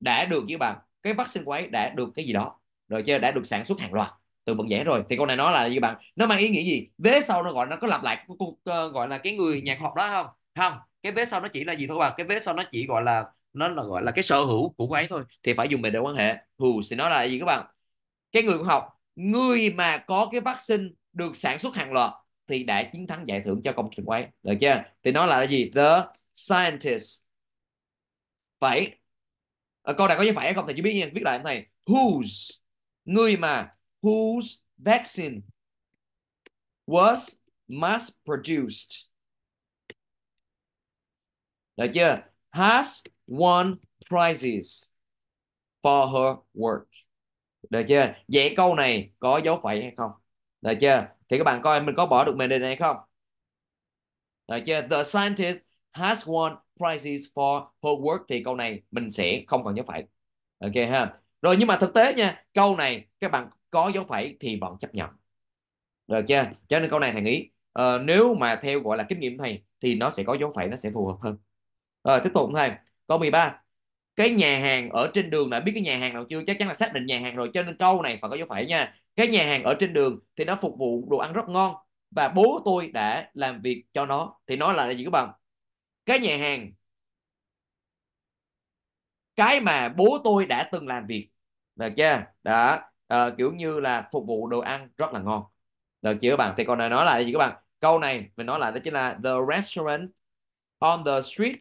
đã được chứ bạn cái vaccine của ấy đã được cái gì đó rồi chưa đã được sản xuất hàng loạt từ bận giảng rồi thì con này nói là như bạn nó mang ý nghĩa gì vế sau nó gọi nó có lặp lại ờ, gọi là cái người nhạc học đó không không cái vế sau nó chỉ là gì thôi bạn cái vế sau nó chỉ gọi là nó là gọi là cái sở hữu của cô ấy thôi thì phải dùng bề để quan hệ hù thì nó là gì các bạn cái người học người mà có cái vaccine được sản xuất hàng loạt thì đã chiến thắng giải thưởng cho công trình ấy được chưa thì nó là gì the scientist phải à, câu này có dấu phải không thầy chưa biết nha viết lại này whose người mà whose vaccine was mass produced được chưa has won prizes for her work được chưa vậy câu này có dấu phẩy hay không được chưa thì các bạn coi mình có bỏ được mệnh đề này không được chưa the scientist has won prizes for her work thì câu này mình sẽ không còn dấu phẩy ok ha rồi nhưng mà thực tế nha câu này các bạn có dấu phẩy thì vẫn chấp nhận được chưa cho nên câu này thầy nghĩ uh, nếu mà theo gọi là kinh nghiệm thầy thì nó sẽ có dấu phẩy nó sẽ phù hợp hơn rồi tiếp tục thầy câu 13 cái nhà hàng ở trên đường đã biết cái nhà hàng nào chưa chắc chắn là xác định nhà hàng rồi cho nên câu này phải có dấu phẩy nha cái nhà hàng ở trên đường thì nó phục vụ đồ ăn rất ngon và bố tôi đã làm việc cho nó thì nó là gì các bạn cái nhà hàng cái mà bố tôi đã từng làm việc được chưa đã à, ờ, kiểu như là phục vụ đồ ăn rất là ngon được chưa các bạn thì câu này nói là gì các bạn câu này mình nói lại đó chính là the restaurant on the street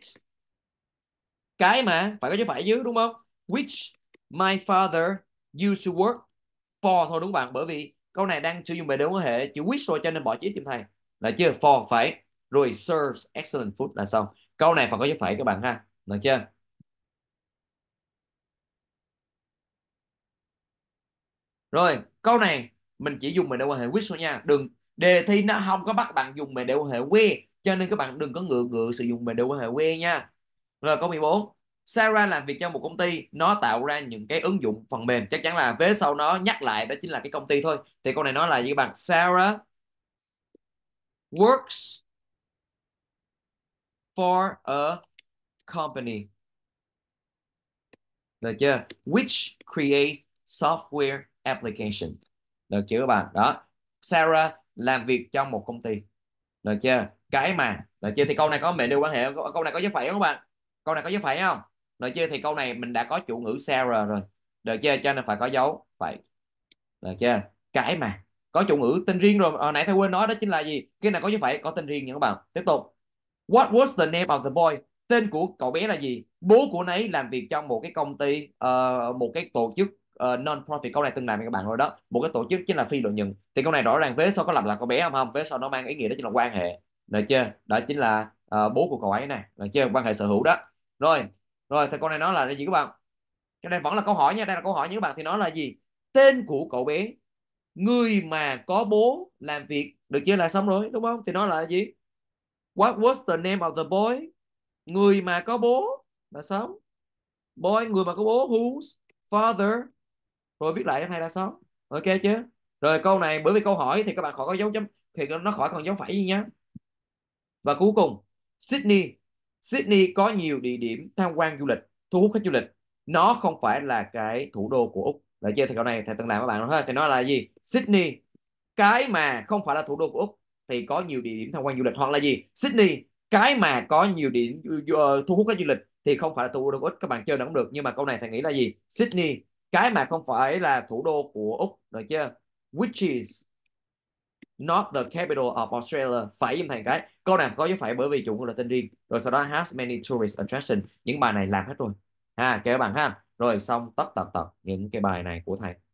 cái mà phải có chứ phải chứ đúng không which my father used to work for thôi đúng bạn bởi vì câu này đang sử dụng về đối ngữ hệ chữ which rồi cho nên bỏ chữ tìm thầy là chưa for phải rồi serves excellent food là xong câu này phải có dấu phải các bạn ha được chưa rồi câu này mình chỉ dùng về đối quan hệ which thôi nha đừng đề thi nó không có bắt bạn dùng về đối quan hệ where cho nên các bạn đừng có ngựa ngựa sử dụng về đối quan hệ where nha rồi câu 14 Sarah làm việc cho một công ty nó tạo ra những cái ứng dụng phần mềm chắc chắn là vế sau nó nhắc lại đó chính là cái công ty thôi thì câu này nói là như các bạn Sarah works for a company được chưa which creates software application được chưa các bạn đó Sarah làm việc trong một công ty được chưa cái mà được chưa thì câu này có mẹ đưa quan hệ không? câu này có dấu phẩy không các bạn câu này có dấu phẩy không được chưa thì câu này mình đã có chủ ngữ Sarah rồi được chưa cho nên phải có dấu phải, được chưa cái mà có chủ ngữ tên riêng rồi hồi nãy thầy quên nói đó chính là gì Cái này có chứ phải có tên riêng nha các bạn tiếp tục what was the name of the boy tên của cậu bé là gì bố của nấy làm việc trong một cái công ty uh, một cái tổ chức uh, ờ, non profit câu này từng làm với các bạn rồi đó một cái tổ chức chính là phi lợi nhuận thì câu này rõ ràng với sau có lặp là cậu bé không không Với sau nó mang ý nghĩa đó chính là quan hệ được chưa đó chính là uh, bố của cậu ấy này được chưa quan hệ sở hữu đó rồi rồi thì cô này nói là gì các bạn cái này vẫn là câu hỏi nha đây là câu hỏi nha các bạn thì nó là gì tên của cậu bé người mà có bố làm việc được chưa là xong rồi đúng không thì nó là gì what was the name of the boy người mà có bố là sống boy người mà có bố whose father rồi viết lại hay là sống ok chứ rồi câu này bởi vì câu hỏi thì các bạn khỏi có dấu chấm thì nó khỏi còn dấu phẩy gì nhá và cuối cùng Sydney Sydney có nhiều địa điểm tham quan du lịch, thu hút khách du lịch. Nó không phải là cái thủ đô của Úc. Là chưa thì câu này thầy từng làm các bạn thôi. Thì nó là gì? Sydney cái mà không phải là thủ đô của Úc thì có nhiều địa điểm tham quan du lịch hoặc là gì? Sydney cái mà có nhiều điểm ờ, thu hút khách du lịch thì không phải là thủ đô của Úc các bạn chơi nó cũng được nhưng mà câu này thầy nghĩ là gì? Sydney cái mà không phải là thủ đô của Úc được chưa? Which is not the capital of Australia phải giùm thầy cái câu nào có dấu phải bởi vì chủ ngữ là tên riêng rồi sau đó has many tourist attraction những bài này làm hết rồi ha các bạn ha rồi xong tất tật tật những cái bài này của thầy